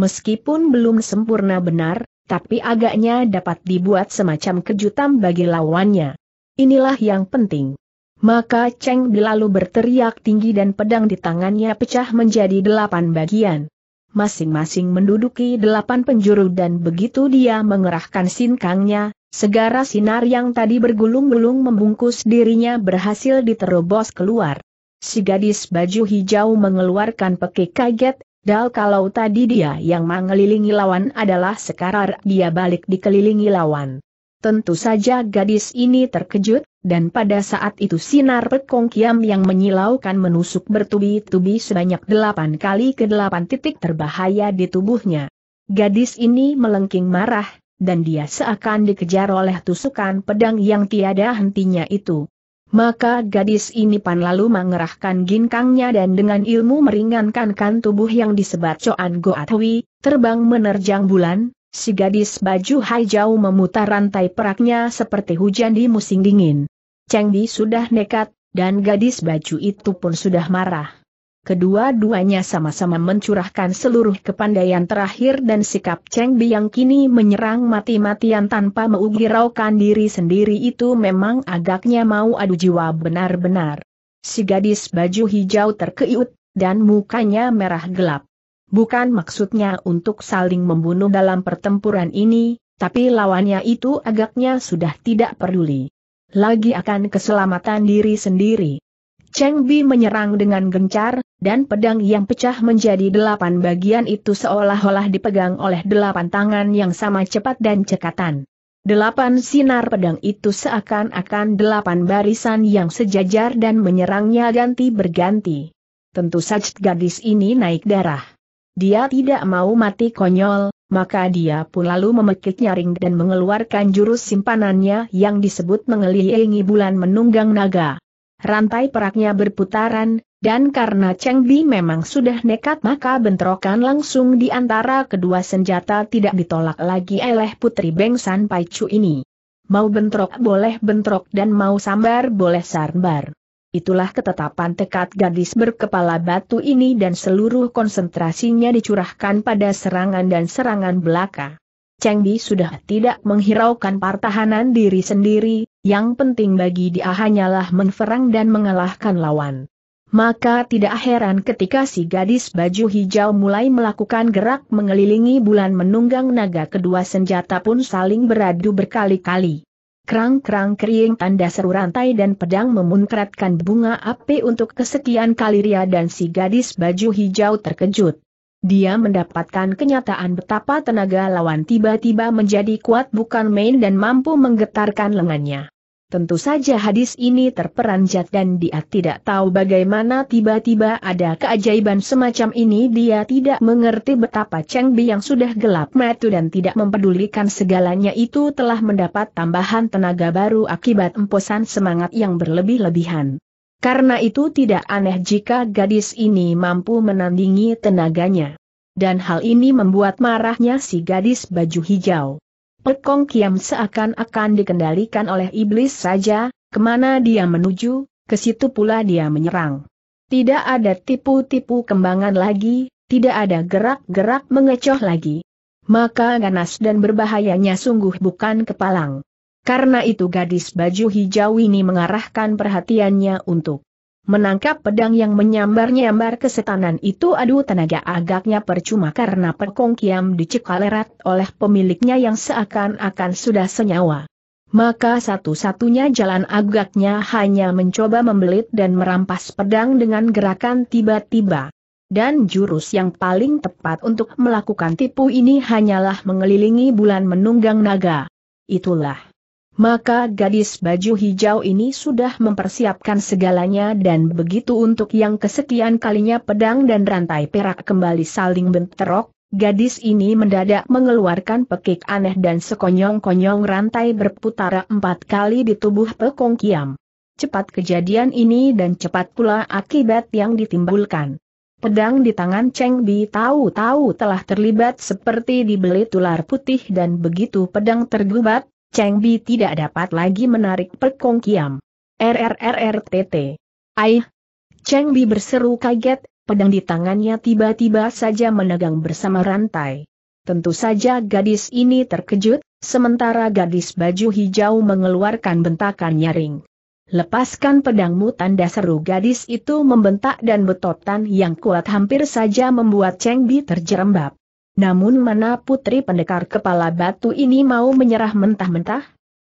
Meskipun belum sempurna benar, tapi agaknya dapat dibuat semacam kejutan bagi lawannya. Inilah yang penting. Maka Cheng Bi lalu berteriak tinggi dan pedang di tangannya pecah menjadi delapan bagian. Masing-masing menduduki delapan penjuru dan begitu dia mengerahkan sinkangnya, segara sinar yang tadi bergulung-gulung membungkus dirinya berhasil diterobos keluar. Si gadis baju hijau mengeluarkan pekik kaget, Dal kalau tadi dia yang mengelilingi lawan adalah sekarang dia balik dikelilingi lawan. Tentu saja gadis ini terkejut, dan pada saat itu sinar pekong kiam yang menyilaukan menusuk bertubi-tubi sebanyak delapan kali ke delapan titik terbahaya di tubuhnya. Gadis ini melengking marah, dan dia seakan dikejar oleh tusukan pedang yang tiada hentinya itu. Maka gadis ini pan lalu mengerahkan ginkangnya dan dengan ilmu meringankan kan tubuh yang disebat Coan Goatwi, terbang menerjang bulan, si gadis baju hijau memutar rantai peraknya seperti hujan di musim dingin. Cheng Di sudah nekat, dan gadis baju itu pun sudah marah. Kedua-duanya sama-sama mencurahkan seluruh kepandaian terakhir dan sikap Cheng yang kini menyerang mati-matian tanpa meugiraukan diri sendiri itu memang agaknya mau adu jiwa benar-benar. Si gadis baju hijau terkeiut, dan mukanya merah gelap. Bukan maksudnya untuk saling membunuh dalam pertempuran ini, tapi lawannya itu agaknya sudah tidak peduli. Lagi akan keselamatan diri sendiri. Cheng Bi menyerang dengan gencar, dan pedang yang pecah menjadi delapan bagian itu seolah-olah dipegang oleh delapan tangan yang sama cepat dan cekatan. Delapan sinar pedang itu seakan-akan delapan barisan yang sejajar dan menyerangnya ganti berganti. Tentu saja gadis ini naik darah. Dia tidak mau mati konyol, maka dia pun lalu memekik nyaring dan mengeluarkan jurus simpanannya yang disebut mengelilingi bulan menunggang naga. Rantai peraknya berputaran, dan karena Cheng Bi memang sudah nekat maka bentrokan langsung di antara kedua senjata tidak ditolak lagi oleh Putri Bengsan Chu ini. Mau bentrok boleh bentrok dan mau sambar boleh sambar. Itulah ketetapan tekad gadis berkepala batu ini dan seluruh konsentrasinya dicurahkan pada serangan dan serangan belaka. Cheng Di sudah tidak menghiraukan pertahanan diri sendiri, yang penting bagi dia hanyalah menferang dan mengalahkan lawan. Maka tidak heran ketika si gadis baju hijau mulai melakukan gerak mengelilingi bulan menunggang naga kedua senjata pun saling beradu berkali-kali. Kerang-kerang kering tanda seru rantai dan pedang memunkratkan bunga api untuk kesekian kali Ria dan si gadis baju hijau terkejut. Dia mendapatkan kenyataan betapa tenaga lawan tiba-tiba menjadi kuat bukan main dan mampu menggetarkan lengannya. Tentu saja hadis ini terperanjat dan dia tidak tahu bagaimana tiba-tiba ada keajaiban semacam ini dia tidak mengerti betapa Cheng Bi yang sudah gelap metu dan tidak mempedulikan segalanya itu telah mendapat tambahan tenaga baru akibat emposan semangat yang berlebih-lebihan. Karena itu tidak aneh jika gadis ini mampu menandingi tenaganya. Dan hal ini membuat marahnya si gadis baju hijau. Pekong Kiam seakan-akan dikendalikan oleh iblis saja, kemana dia menuju, ke situ pula dia menyerang. Tidak ada tipu-tipu kembangan lagi, tidak ada gerak-gerak mengecoh lagi. Maka ganas dan berbahayanya sungguh bukan kepalang. Karena itu gadis baju hijau ini mengarahkan perhatiannya untuk menangkap pedang yang menyambar-nyambar kesetanan itu aduh tenaga agaknya percuma karena perkongkiam kiam erat oleh pemiliknya yang seakan-akan sudah senyawa. Maka satu-satunya jalan agaknya hanya mencoba membelit dan merampas pedang dengan gerakan tiba-tiba. Dan jurus yang paling tepat untuk melakukan tipu ini hanyalah mengelilingi bulan menunggang naga. Itulah maka gadis baju hijau ini sudah mempersiapkan segalanya dan begitu untuk yang kesekian kalinya pedang dan rantai perak kembali saling bentrok, gadis ini mendadak mengeluarkan pekik aneh dan sekonyong-konyong rantai berputar empat kali di tubuh Pekong Kiam. Cepat kejadian ini dan cepat pula akibat yang ditimbulkan. Pedang di tangan Cheng Bi tahu-tahu telah terlibat seperti dibelit tular putih dan begitu pedang tergubat, Cheng Bi tidak dapat lagi menarik Pekong Kiam. RRRRTT. Aih! Cheng Bi berseru kaget, pedang di tangannya tiba-tiba saja menegang bersama rantai. Tentu saja gadis ini terkejut, sementara gadis baju hijau mengeluarkan bentakan nyaring. Lepaskan pedangmu tanda seru gadis itu membentak dan betotan yang kuat hampir saja membuat Cheng Bi terjerembab. Namun mana putri pendekar kepala batu ini mau menyerah mentah-mentah?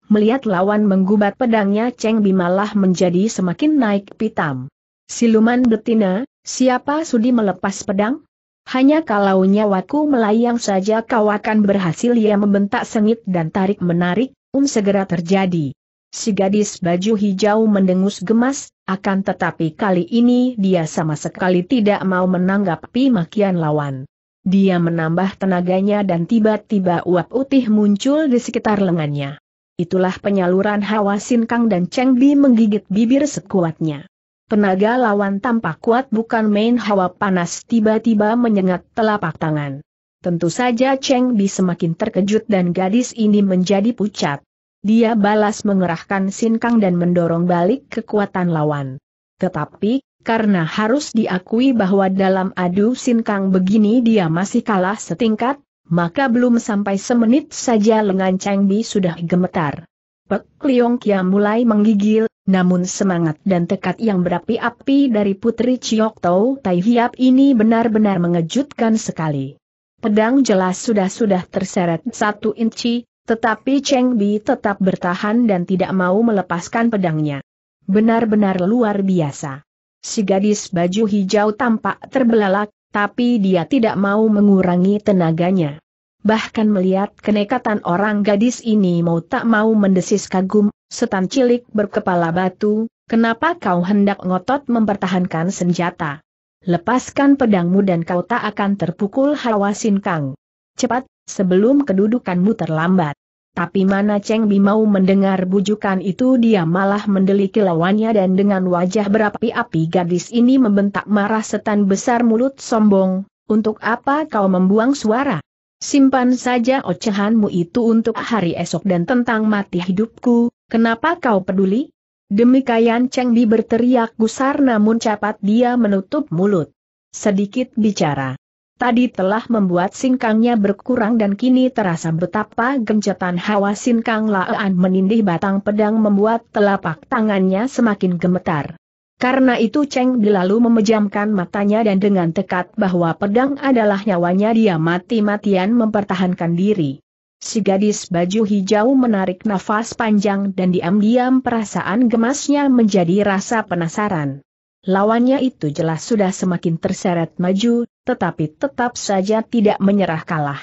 Melihat lawan menggubat pedangnya Cheng Bimalah menjadi semakin naik pitam. Siluman betina, siapa sudi melepas pedang? Hanya kalau nyawaku melayang saja kau akan berhasil ia membentak sengit dan tarik-menarik, um segera terjadi. Si gadis baju hijau mendengus gemas, akan tetapi kali ini dia sama sekali tidak mau menanggapi makian lawan. Dia menambah tenaganya dan tiba-tiba uap putih muncul di sekitar lengannya. Itulah penyaluran hawa sinkang dan Cheng Bi menggigit bibir sekuatnya. Tenaga lawan tampak kuat bukan main hawa panas tiba-tiba menyengat telapak tangan. Tentu saja Cheng Bi semakin terkejut dan gadis ini menjadi pucat. Dia balas mengerahkan sinkang dan mendorong balik kekuatan lawan. Tetapi, karena harus diakui bahwa dalam adu sinkang begini dia masih kalah setingkat, maka belum sampai semenit saja lengan Cheng Bi sudah gemetar. Pek Liong Kia mulai menggigil, namun semangat dan tekad yang berapi-api dari Putri Chiok Tau Tai Hiap ini benar-benar mengejutkan sekali. Pedang jelas sudah-sudah terseret satu inci, tetapi Cheng Bi tetap bertahan dan tidak mau melepaskan pedangnya. Benar-benar luar biasa. Si gadis baju hijau tampak terbelalak, tapi dia tidak mau mengurangi tenaganya. Bahkan melihat kenekatan orang gadis ini mau tak mau mendesis kagum, setan cilik berkepala batu, kenapa kau hendak ngotot mempertahankan senjata? Lepaskan pedangmu dan kau tak akan terpukul hawa kang. Cepat, sebelum kedudukanmu terlambat. Tapi mana Cheng Bi mau mendengar bujukan itu dia malah mendeliki lawannya dan dengan wajah berapi-api gadis ini membentak marah setan besar mulut sombong, untuk apa kau membuang suara? Simpan saja ocehanmu itu untuk hari esok dan tentang mati hidupku, kenapa kau peduli? Demikian Cheng Bi berteriak gusar namun cepat dia menutup mulut. Sedikit bicara tadi telah membuat singkangnya berkurang dan kini terasa betapa gencetan hawa singkang Laan menindih batang pedang membuat telapak tangannya semakin gemetar. Karena itu Cheng Bilalu memejamkan matanya dan dengan tekad bahwa pedang adalah nyawanya dia mati-matian mempertahankan diri. Si gadis baju hijau menarik nafas panjang dan diam-diam perasaan gemasnya menjadi rasa penasaran. Lawannya itu jelas sudah semakin terseret maju, tetapi tetap saja tidak menyerah kalah.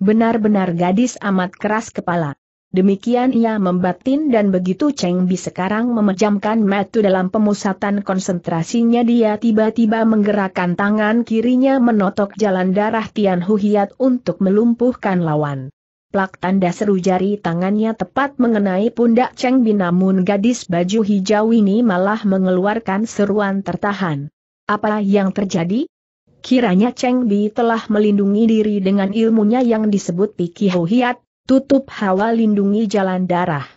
Benar-benar gadis amat keras kepala. Demikian ia membatin dan begitu Cheng Bi sekarang memejamkan mata dalam pemusatan konsentrasinya dia tiba-tiba menggerakkan tangan kirinya menotok jalan darah Tian Hu untuk melumpuhkan lawan. Plak tanda seru jari tangannya tepat mengenai pundak Cheng Bi namun gadis baju hijau ini malah mengeluarkan seruan tertahan. Apa yang terjadi? Kiranya Cheng Bi telah melindungi diri dengan ilmunya yang disebut Piki Ho Hiat, tutup hawa lindungi jalan darah.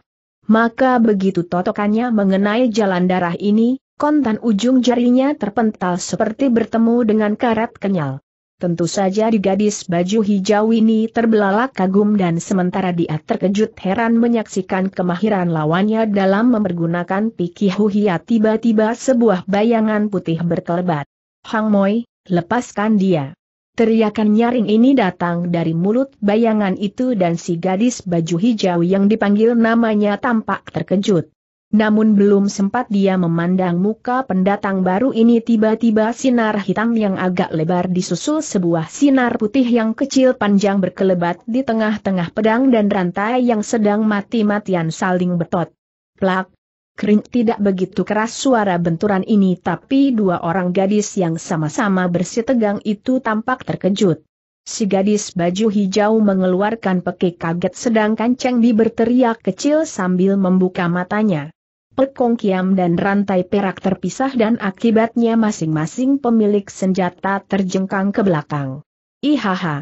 Maka begitu totokannya mengenai jalan darah ini, kontan ujung jarinya terpental seperti bertemu dengan karat kenyal. Tentu saja di gadis baju hijau ini terbelalak kagum dan sementara dia terkejut heran menyaksikan kemahiran lawannya dalam mempergunakan pikihuhia tiba-tiba sebuah bayangan putih berkelebat. Hang Moi, Lepaskan dia. Teriakan nyaring ini datang dari mulut bayangan itu dan si gadis baju hijau yang dipanggil namanya tampak terkejut. Namun belum sempat dia memandang muka pendatang baru ini tiba-tiba sinar hitam yang agak lebar disusul sebuah sinar putih yang kecil panjang berkelebat di tengah-tengah pedang dan rantai yang sedang mati-matian saling betot. Plak, Kering tidak begitu keras suara benturan ini tapi dua orang gadis yang sama-sama bersih tegang itu tampak terkejut. Si gadis baju hijau mengeluarkan pekik kaget sedangkan Cheng Di berteriak kecil sambil membuka matanya. Pekong Kiam dan rantai perak terpisah dan akibatnya masing-masing pemilik senjata terjengkang ke belakang. Ihaha.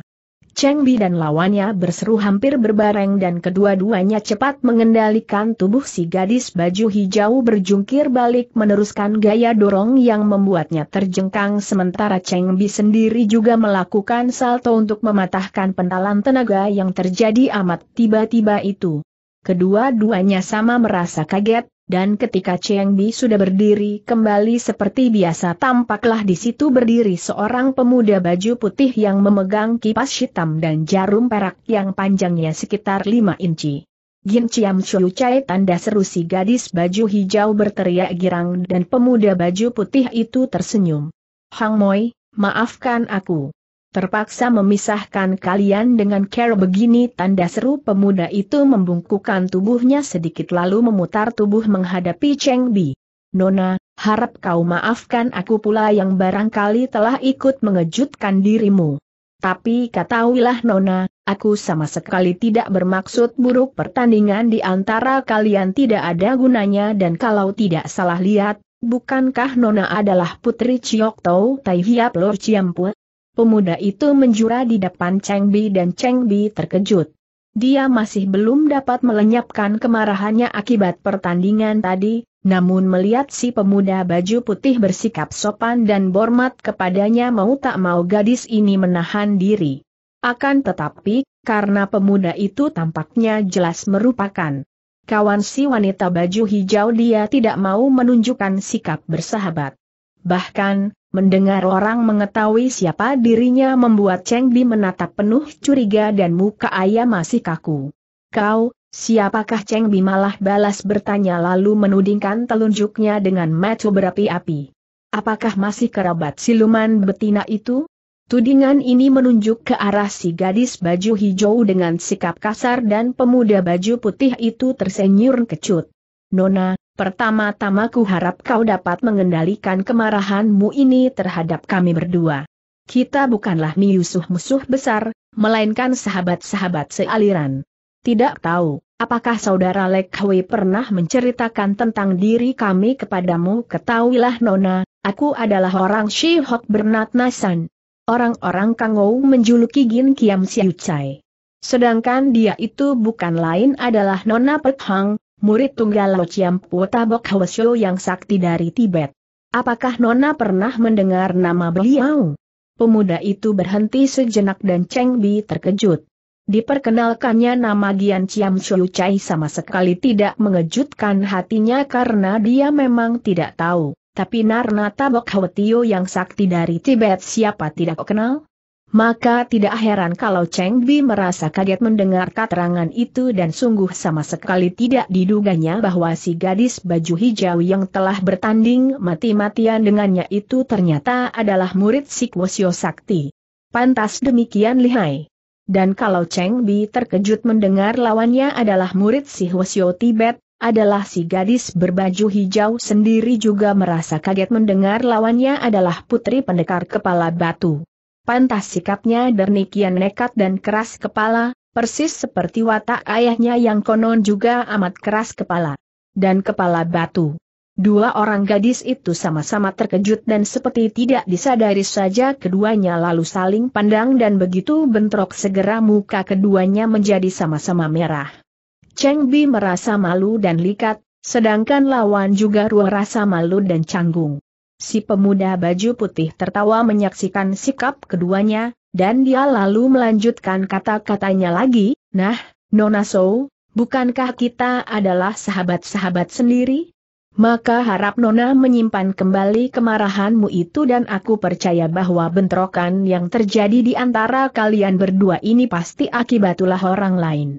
Cheng Bi dan lawannya berseru hampir berbareng dan kedua-duanya cepat mengendalikan tubuh si gadis baju hijau berjungkir balik meneruskan gaya dorong yang membuatnya terjengkang sementara Cheng Bi sendiri juga melakukan salto untuk mematahkan pentalan tenaga yang terjadi amat tiba-tiba itu. Kedua-duanya sama merasa kaget, dan ketika Cheng Bi sudah berdiri kembali seperti biasa tampaklah di situ berdiri seorang pemuda baju putih yang memegang kipas hitam dan jarum perak yang panjangnya sekitar 5 inci. Gin Chiam Chiu Chai tanda seru si gadis baju hijau berteriak girang dan pemuda baju putih itu tersenyum. Hang Moi, maafkan aku terpaksa memisahkan kalian dengan Carol begini tanda seru pemuda itu membungkukkan tubuhnya sedikit lalu memutar tubuh menghadapi Cheng Bi. Nona, harap kau maafkan aku pula yang barangkali telah ikut mengejutkan dirimu. Tapi katawilah Nona, aku sama sekali tidak bermaksud buruk pertandingan di antara kalian tidak ada gunanya dan kalau tidak salah lihat, bukankah Nona adalah putri Chiok Tau Tai Hiap Lor Ciampu? Pemuda itu menjura di depan Cheng Bi dan Cheng Bi terkejut. Dia masih belum dapat melenyapkan kemarahannya akibat pertandingan tadi, namun melihat si pemuda baju putih bersikap sopan dan hormat kepadanya mau tak mau gadis ini menahan diri. Akan tetapi, karena pemuda itu tampaknya jelas merupakan kawan si wanita baju hijau dia tidak mau menunjukkan sikap bersahabat. Bahkan, Mendengar orang mengetahui siapa dirinya membuat Cheng Di menatap penuh curiga dan muka ayah masih kaku. Kau, siapakah Cheng Di malah balas bertanya lalu menudingkan telunjuknya dengan mata berapi-api. Apakah masih kerabat siluman betina itu? Tudingan ini menunjuk ke arah si gadis baju hijau dengan sikap kasar dan pemuda baju putih itu tersenyum kecut. Nona, Pertama-tama ku harap kau dapat mengendalikan kemarahanmu ini terhadap kami berdua. Kita bukanlah miusuh-musuh besar, melainkan sahabat-sahabat sealiran. Tidak tahu, apakah saudara Lekwe pernah menceritakan tentang diri kami kepadamu ketahuilah Nona, aku adalah orang Shihok Bernat Nasan. Orang-orang Kangou menjuluki Gin Kiam Siu Chai. Sedangkan dia itu bukan lain adalah Nona Pek Hang, murid tunggal Lo Chiampu Tabok Hwasyo yang sakti dari Tibet. Apakah Nona pernah mendengar nama beliau? Pemuda itu berhenti sejenak dan Cheng Bi terkejut. Diperkenalkannya nama Gian Chiam Shou Chai sama sekali tidak mengejutkan hatinya karena dia memang tidak tahu. Tapi Narna Tabok Hwetio yang sakti dari Tibet siapa tidak kenal? Maka tidak heran kalau Cheng Bi merasa kaget mendengar keterangan itu dan sungguh sama sekali tidak diduganya bahwa si gadis baju hijau yang telah bertanding mati-matian dengannya itu ternyata adalah murid Sikwosyo Sakti. Pantas demikian lihai. Dan kalau Cheng Bi terkejut mendengar lawannya adalah murid Si Hwasyo Tibet, adalah si gadis berbaju hijau sendiri juga merasa kaget mendengar lawannya adalah putri pendekar kepala batu. Pantas sikapnya dernikian nekat dan keras kepala, persis seperti watak ayahnya yang konon juga amat keras kepala. Dan kepala batu. Dua orang gadis itu sama-sama terkejut dan seperti tidak disadari saja keduanya lalu saling pandang dan begitu bentrok segera muka keduanya menjadi sama-sama merah. Cheng Bi merasa malu dan likat, sedangkan lawan juga ruang rasa malu dan canggung. Si pemuda baju putih tertawa menyaksikan sikap keduanya, dan dia lalu melanjutkan kata-katanya lagi, Nah, Nona Sou, bukankah kita adalah sahabat-sahabat sendiri? Maka harap Nona menyimpan kembali kemarahanmu itu dan aku percaya bahwa bentrokan yang terjadi di antara kalian berdua ini pasti akibatulah orang lain.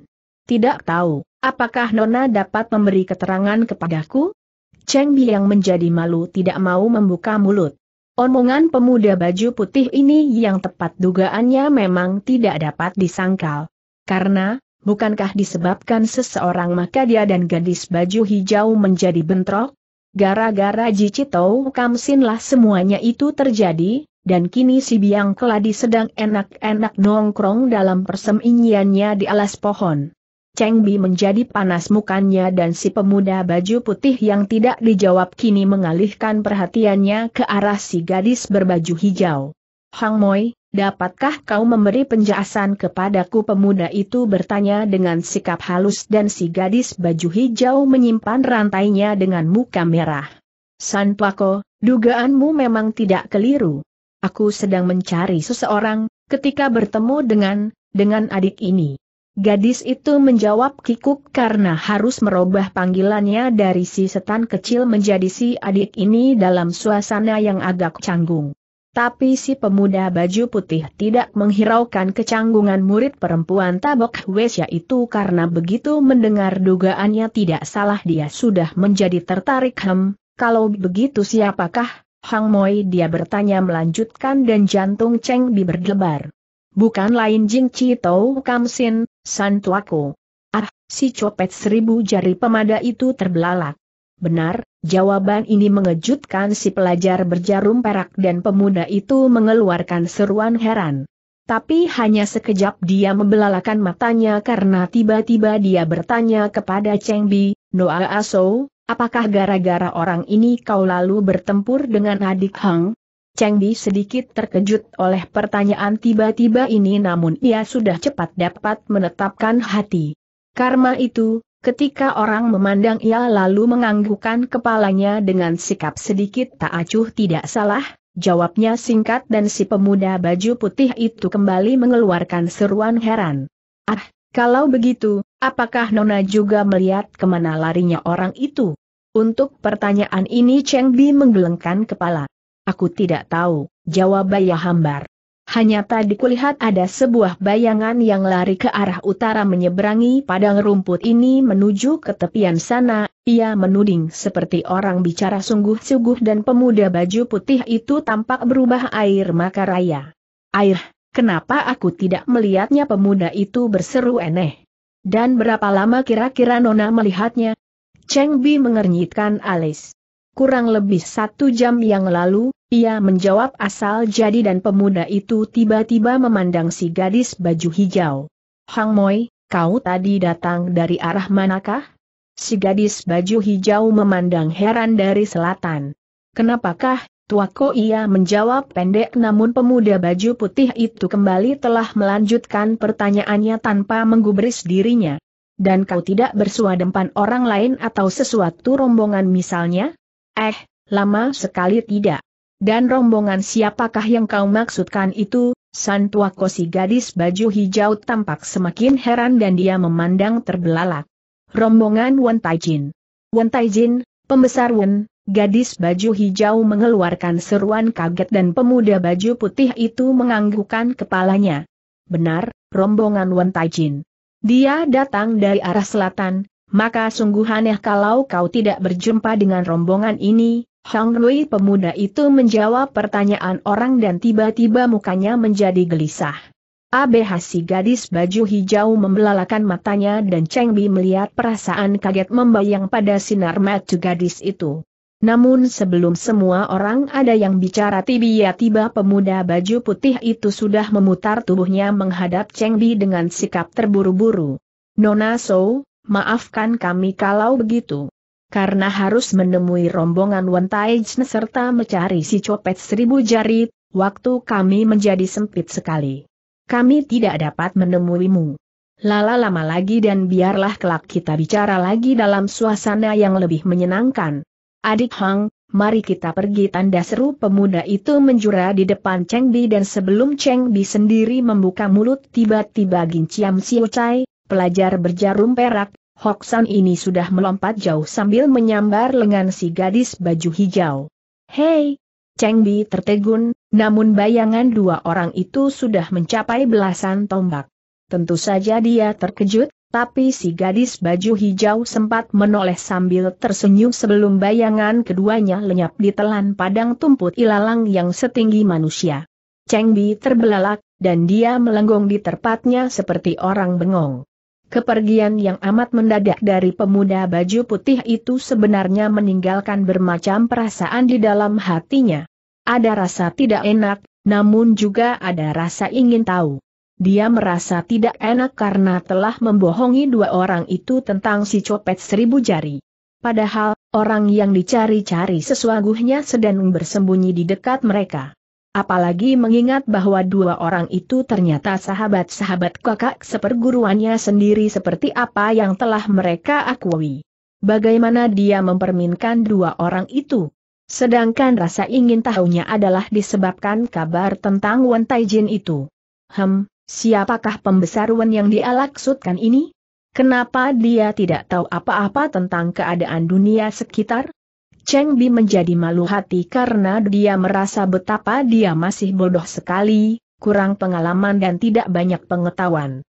Tidak tahu, apakah Nona dapat memberi keterangan kepadaku? Cheng yang menjadi malu tidak mau membuka mulut. Omongan pemuda baju putih ini yang tepat dugaannya memang tidak dapat disangkal. Karena, bukankah disebabkan seseorang maka dia dan gadis baju hijau menjadi bentrok? Gara-gara Jicito Kamsinlah semuanya itu terjadi, dan kini si Biang Keladi sedang enak-enak nongkrong dalam perseminyiannya di alas pohon. Cheng Bi menjadi panas mukanya dan si pemuda baju putih yang tidak dijawab kini mengalihkan perhatiannya ke arah si gadis berbaju hijau. Hang Moi, dapatkah kau memberi penjelasan kepadaku pemuda itu bertanya dengan sikap halus dan si gadis baju hijau menyimpan rantainya dengan muka merah. San Pako, dugaanmu memang tidak keliru. Aku sedang mencari seseorang, ketika bertemu dengan, dengan adik ini. Gadis itu menjawab kikuk karena harus merubah panggilannya dari si setan kecil menjadi si adik ini dalam suasana yang agak canggung. Tapi si pemuda baju putih tidak menghiraukan kecanggungan murid perempuan tabok Wesya itu karena begitu mendengar dugaannya tidak salah dia sudah menjadi tertarik hem, kalau begitu siapakah, Hang Moi dia bertanya melanjutkan dan jantung Cheng Bi berdebar. Bukan lain Jing Chi Tau Kam Sin, Santuaku. Ah, si copet seribu jari pemada itu terbelalak. Benar, jawaban ini mengejutkan si pelajar berjarum perak dan pemuda itu mengeluarkan seruan heran. Tapi hanya sekejap dia membelalakan matanya karena tiba-tiba dia bertanya kepada Cheng Bi, Noa Aso, apakah gara-gara orang ini kau lalu bertempur dengan adik Hang? Cheng Di sedikit terkejut oleh pertanyaan tiba-tiba ini namun ia sudah cepat dapat menetapkan hati. Karma itu, ketika orang memandang ia lalu menganggukkan kepalanya dengan sikap sedikit tak acuh tidak salah, jawabnya singkat dan si pemuda baju putih itu kembali mengeluarkan seruan heran. Ah, kalau begitu, apakah Nona juga melihat kemana larinya orang itu? Untuk pertanyaan ini Cheng Bi menggelengkan kepala. Aku tidak tahu, jawab Bayah Hambar. Hanya tadi kulihat ada sebuah bayangan yang lari ke arah utara menyeberangi padang rumput ini menuju ke tepian sana, ia menuding seperti orang bicara sungguh-sungguh dan pemuda baju putih itu tampak berubah air maka raya. Air, kenapa aku tidak melihatnya pemuda itu berseru eneh. Dan berapa lama kira-kira Nona melihatnya? Cheng Bi mengernyitkan alis kurang lebih satu jam yang lalu, ia menjawab asal jadi dan pemuda itu tiba-tiba memandang si gadis baju hijau. Hang Moi, kau tadi datang dari arah manakah? Si gadis baju hijau memandang heran dari selatan. Kenapakah, tuako ia menjawab pendek namun pemuda baju putih itu kembali telah melanjutkan pertanyaannya tanpa menggubris dirinya. Dan kau tidak bersuadempan orang lain atau sesuatu rombongan misalnya? Eh, lama sekali tidak. Dan rombongan siapakah yang kau maksudkan itu, Santuako si gadis baju hijau tampak semakin heran dan dia memandang terbelalak. Rombongan Wen Taijin. Wen Taijin, pembesar Wen, gadis baju hijau mengeluarkan seruan kaget dan pemuda baju putih itu menganggukkan kepalanya. Benar, rombongan Wen Taijin. Dia datang dari arah selatan, maka sungguh aneh kalau kau tidak berjumpa dengan rombongan ini. Hang Rui pemuda itu menjawab pertanyaan orang dan tiba-tiba mukanya menjadi gelisah. ABH si gadis baju hijau membelalakan matanya dan Cheng Bi melihat perasaan kaget membayang pada sinar mata gadis itu. Namun sebelum semua orang ada yang bicara tiba-tiba pemuda baju putih itu sudah memutar tubuhnya menghadap Cheng Bi dengan sikap terburu-buru. Nona So, Maafkan kami kalau begitu. Karena harus menemui rombongan Wentaijen serta mencari si copet seribu jari, waktu kami menjadi sempit sekali. Kami tidak dapat menemuimu. Lala lama lagi dan biarlah kelak kita bicara lagi dalam suasana yang lebih menyenangkan. Adik Hang, mari kita pergi tanda seru pemuda itu menjura di depan Cheng Bi dan sebelum Cheng Bi sendiri membuka mulut tiba-tiba Gin Chiam Siu Chai, pelajar berjarum perak, Hoksan ini sudah melompat jauh sambil menyambar lengan si gadis baju hijau. Hei! Cheng Bi tertegun, namun bayangan dua orang itu sudah mencapai belasan tombak. Tentu saja dia terkejut, tapi si gadis baju hijau sempat menoleh sambil tersenyum sebelum bayangan keduanya lenyap di telan padang tumput ilalang yang setinggi manusia. Cheng Bi terbelalak, dan dia melenggong di terpatnya seperti orang bengong. Kepergian yang amat mendadak dari pemuda baju putih itu sebenarnya meninggalkan bermacam perasaan di dalam hatinya. Ada rasa tidak enak, namun juga ada rasa ingin tahu. Dia merasa tidak enak karena telah membohongi dua orang itu tentang si copet seribu jari. Padahal, orang yang dicari-cari sesungguhnya sedang bersembunyi di dekat mereka. Apalagi mengingat bahwa dua orang itu ternyata sahabat-sahabat kakak seperguruannya sendiri seperti apa yang telah mereka akui. Bagaimana dia memperminkan dua orang itu? Sedangkan rasa ingin tahunya adalah disebabkan kabar tentang Wen Taijin itu. Hem, siapakah pembesar Wen yang dia ini? Kenapa dia tidak tahu apa-apa tentang keadaan dunia sekitar? Cheng Bi menjadi malu hati karena dia merasa betapa dia masih bodoh sekali, kurang pengalaman dan tidak banyak pengetahuan.